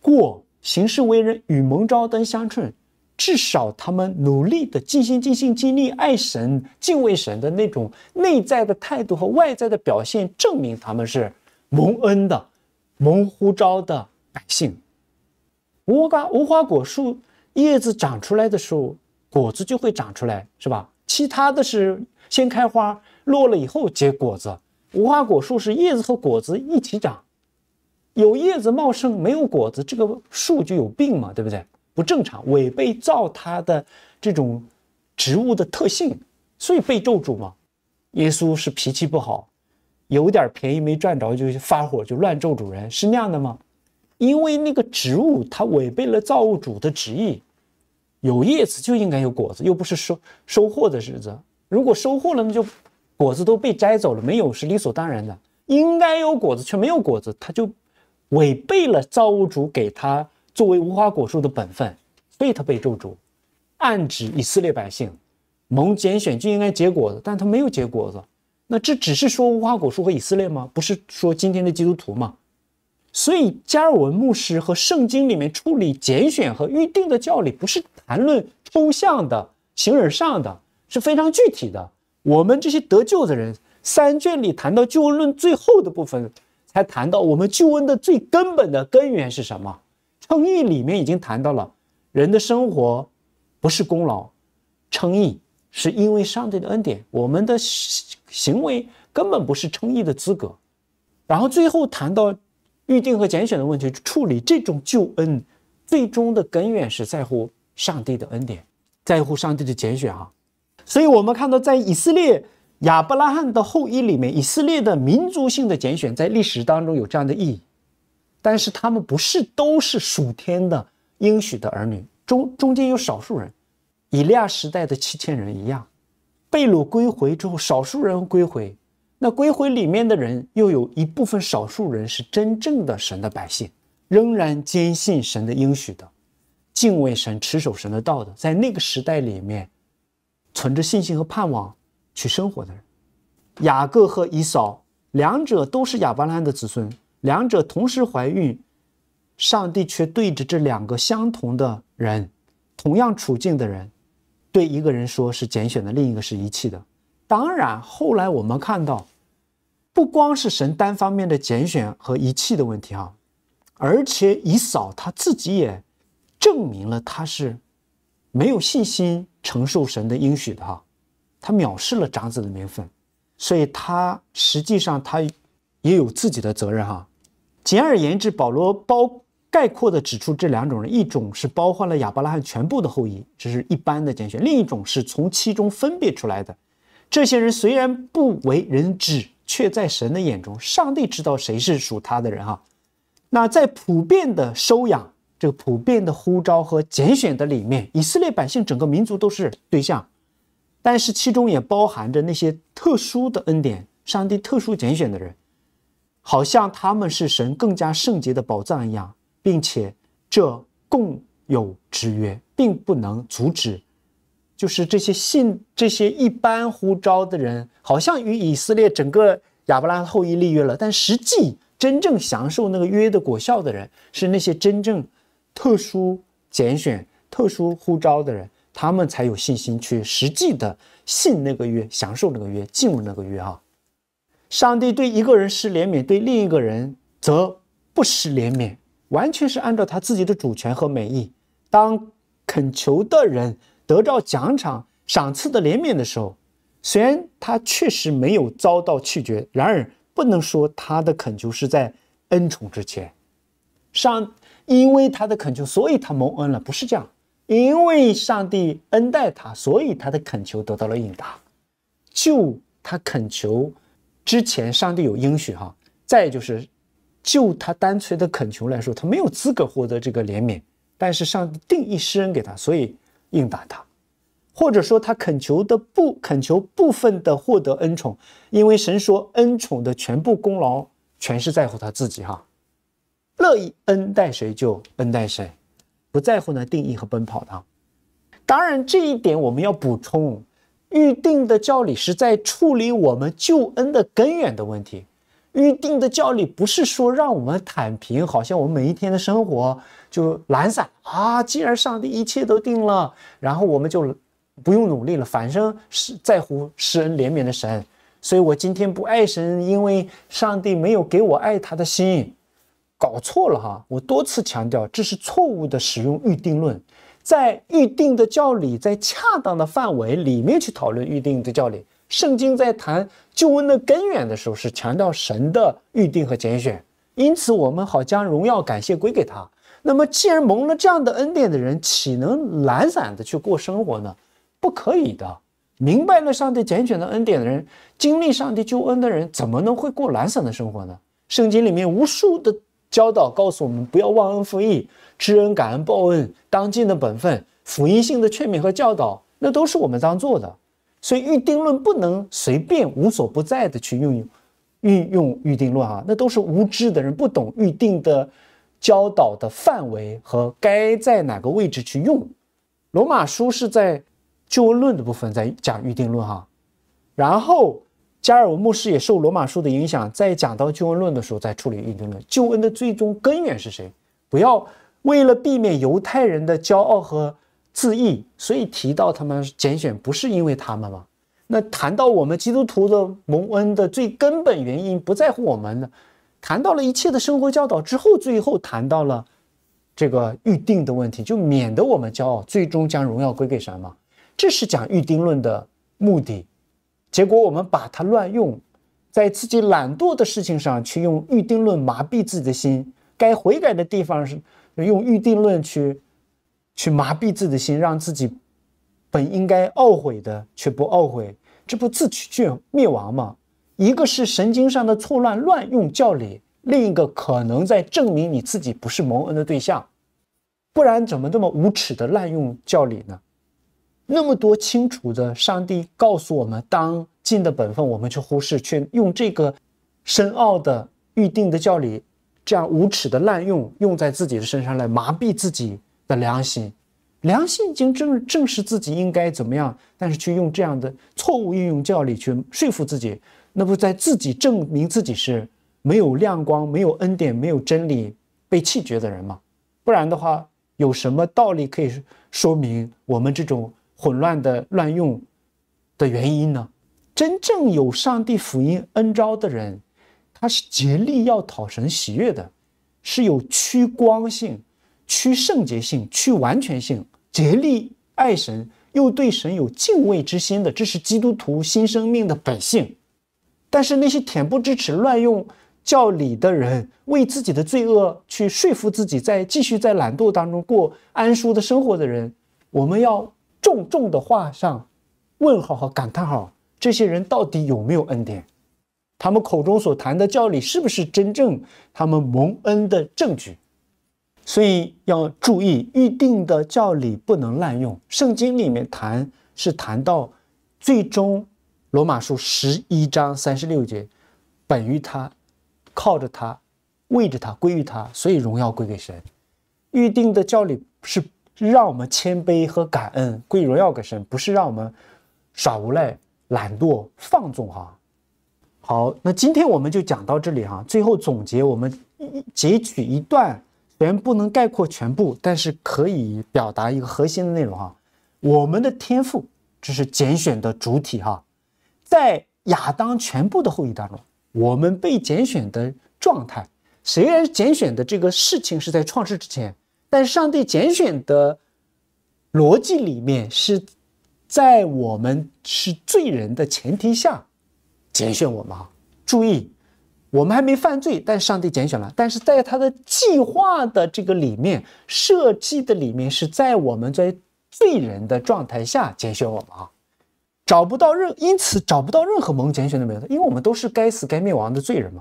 过行事为人与蒙召灯相称，至少他们努力的尽心尽心尽力爱神、敬畏神的那种内在的态度和外在的表现，证明他们是蒙恩的、蒙呼召的百姓。无花无花果树叶子长出来的时候，果子就会长出来，是吧？其他的是先开花，落了以后结果子。无花果树是叶子和果子一起长，有叶子茂盛，没有果子，这个树就有病嘛，对不对？不正常，违背造它的这种植物的特性，所以被咒诅嘛。耶稣是脾气不好，有点便宜没赚着就发火，就乱咒主人，是那样的吗？因为那个植物它违背了造物主的旨意。有叶子就应该有果子，又不是收收获的日子。如果收获了，那就果子都被摘走了，没有是理所当然的。应该有果子却没有果子，他就违背了造物主给他作为无花果树的本分，所以他被咒诅，暗指以色列百姓，蒙拣选就应该结果子，但他没有结果子，那这只是说无花果树和以色列吗？不是说今天的基督徒吗？所以，加尔文牧师和圣经里面处理拣选和预定的教理，不是谈论抽象的、形而上的，是非常具体的。我们这些得救的人，三卷里谈到救恩论最后的部分，才谈到我们救恩的最根本的根源是什么。称义里面已经谈到了，人的生活不是功劳，称义是因为上帝的恩典。我们的行为根本不是称义的资格。然后最后谈到。预定和拣选的问题，处理这种救恩最终的根源是在乎上帝的恩典，在乎上帝的拣选啊。所以，我们看到在以色列亚伯拉罕的后裔里面，以色列的民族性的拣选在历史当中有这样的意义。但是，他们不是都是属天的应许的儿女，中中间有少数人，以利亚时代的七千人一样，被掳归回之后，少数人归回。那归回里面的人，又有一部分少数人是真正的神的百姓，仍然坚信神的应许的，敬畏神、持守神的道的，在那个时代里面，存着信心和盼望去生活的人。雅各和以扫，两者都是亚伯拉罕的子孙，两者同时怀孕，上帝却对着这两个相同的人、同样处境的人，对一个人说是拣选的，另一个是遗弃的。当然，后来我们看到，不光是神单方面的拣选和遗弃的问题哈，而且以扫他自己也证明了他是没有信心承受神的应许的哈，他藐视了长子的名分，所以他实际上他也有自己的责任哈。简而言之，保罗包概括的指出这两种人：一种是包换了亚伯拉罕全部的后裔，这是一般的拣选；另一种是从其中分别出来的。这些人虽然不为人知，却在神的眼中，上帝知道谁是属他的人啊。那在普遍的收养、这个普遍的呼召和拣选的里面，以色列百姓整个民族都是对象，但是其中也包含着那些特殊的恩典，上帝特殊拣选的人，好像他们是神更加圣洁的宝藏一样，并且这共有之约并不能阻止。就是这些信、这些一般呼召的人，好像与以色列整个亚伯拉罕后裔立约了，但实际真正享受那个约的果效的人，是那些真正特殊拣选、特殊呼召的人，他们才有信心去实际的信那个约，享受那个约，进入那个约啊。上帝对一个人施怜悯，对另一个人则不施怜悯，完全是按照他自己的主权和美意。当恳求的人。得到奖赏、赏赐的怜悯的时候，虽然他确实没有遭到拒绝，然而不能说他的恳求是在恩宠之前。上因为他的恳求，所以他蒙恩了，不是这样。因为上帝恩待他，所以他的恳求得到了应答。就他恳求之前，上帝有应许哈。再就是，就他单纯的恳求来说，他没有资格获得这个怜悯，但是上帝定义施恩给他，所以。应答他，或者说他恳求的不恳求部分的获得恩宠，因为神说恩宠的全部功劳全是在乎他自己哈，乐意恩待谁就恩待谁，不在乎呢定义和奔跑的。当然这一点我们要补充，预定的教理是在处理我们救恩的根源的问题。预定的教理不是说让我们坦平，好像我们每一天的生活。就懒散啊！既然上帝一切都定了，然后我们就不用努力了。反正是在乎施恩怜悯的神，所以我今天不爱神，因为上帝没有给我爱他的心。搞错了哈！我多次强调，这是错误的使用预定论。在预定的教理，在恰当的范围里面去讨论预定的教理。圣经在谈救恩的根源的时候，是强调神的预定和拣选，因此我们好将荣耀感谢归给他。那么，既然蒙了这样的恩典的人，岂能懒散的去过生活呢？不可以的。明白了上帝拣选的恩典的人，经历上帝救恩的人，怎么能会过懒散的生活呢？圣经里面无数的教导告诉我们，不要忘恩负义，知恩感恩报恩，当尽的本分，福音性的劝勉和教导，那都是我们当做的。所以预定论不能随便无所不在的去运用，运用预定论啊，那都是无知的人，不懂预定的。教导的范围和该在哪个位置去用，《罗马书》是在救恩论的部分在讲预定论哈，然后加尔文牧师也受《罗马书》的影响，在讲到救恩论的时候在处理预定论。救恩的最终根源是谁？不要为了避免犹太人的骄傲和自义，所以提到他们拣选不是因为他们吗？那谈到我们基督徒的蒙恩的最根本原因，不在乎我们的，谈到了一切的生活教导之后，最后谈到了这个预定的问题，就免得我们骄傲，最终将荣耀归给什么？这是讲预定论的目的。结果我们把它乱用，在自己懒惰的事情上去用预定论麻痹自己的心；该悔改的地方是用预定论去去麻痹自己的心，让自己本应该懊悔的却不懊悔，这不自取灭亡吗？一个是神经上的错乱，乱用教理；另一个可能在证明你自己不是蒙恩的对象，不然怎么这么无耻的滥用教理呢？那么多清楚的上帝告诉我们当尽的本分，我们去忽视，却用这个深奥的预定的教理，这样无耻的滥用，用在自己的身上来麻痹自己的良心。良心已经正正视自己应该怎么样，但是去用这样的错误运用教理去说服自己。那不在自己证明自己是没有亮光、没有恩典、没有真理、被弃绝的人吗？不然的话，有什么道理可以说明我们这种混乱的乱用的原因呢？真正有上帝福音恩招的人，他是竭力要讨神喜悦的，是有趋光性、趋圣洁性、趋完全性，竭力爱神，又对神有敬畏之心的，这是基督徒新生命的本性。但是那些恬不知耻、乱用教理的人，为自己的罪恶去说服自己，在继续在懒惰当中过安舒的生活的人，我们要重重的画上问号和感叹号。这些人到底有没有恩典？他们口中所谈的教理，是不是真正他们蒙恩的证据？所以要注意预定的教理不能滥用。圣经里面谈是谈到最终。罗马书十一章三十六节，本于他，靠着他，为着他归于他，所以荣耀归给神。预定的教理是让我们谦卑和感恩，归荣耀给神，不是让我们耍无赖、懒惰、放纵哈。好，那今天我们就讲到这里哈。最后总结，我们截取一段，虽然不能概括全部，但是可以表达一个核心的内容哈。我们的天赋，这是拣选的主体哈。在亚当全部的后裔当中，我们被拣选的状态，虽然拣选的这个事情是在创世之前，但上帝拣选的逻辑里面是在我们是罪人的前提下拣选我们啊。注意，我们还没犯罪，但上帝拣选了。但是在他的计划的这个里面设计的里面，是在我们在罪人的状态下拣选我们啊。找不到任，因此找不到任何蒙拣选的美德，因为我们都是该死该灭亡的罪人嘛。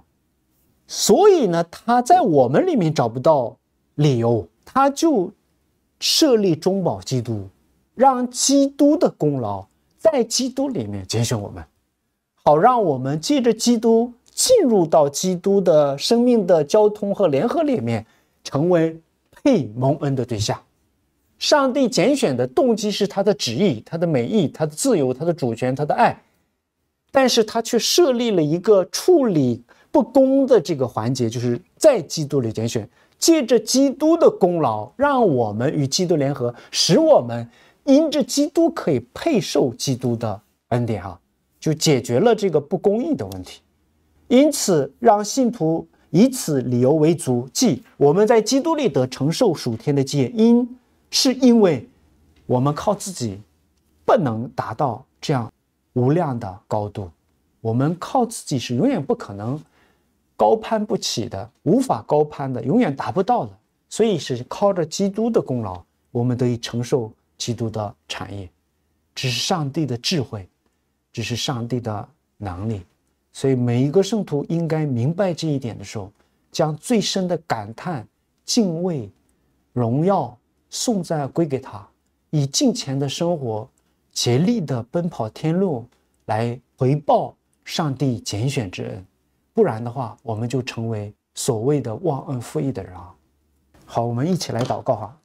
所以呢，他在我们里面找不到理由，他就设立中保基督，让基督的功劳在基督里面拣选我们，好让我们借着基督进入到基督的生命的交通和联合里面，成为配蒙恩的对象。上帝拣选的动机是他的旨意、他的美意、他的自由、他的主权、他的爱，但是他却设立了一个处理不公的这个环节，就是在基督里拣选，借着基督的功劳，让我们与基督联合，使我们因着基督可以配受基督的恩典，哈，就解决了这个不公义的问题，因此让信徒以此理由为足，即我们在基督里得承受属天的戒，因。是因为我们靠自己不能达到这样无量的高度，我们靠自己是永远不可能高攀不起的，无法高攀的，永远达不到的。所以是靠着基督的功劳，我们得以承受基督的产业。只是上帝的智慧，只是上帝的能力。所以每一个圣徒应该明白这一点的时候，将最深的感叹、敬畏、荣耀。送在归给他，以敬钱的生活，竭力的奔跑天路，来回报上帝拣选之恩。不然的话，我们就成为所谓的忘恩负义的人啊。好，我们一起来祷告啊。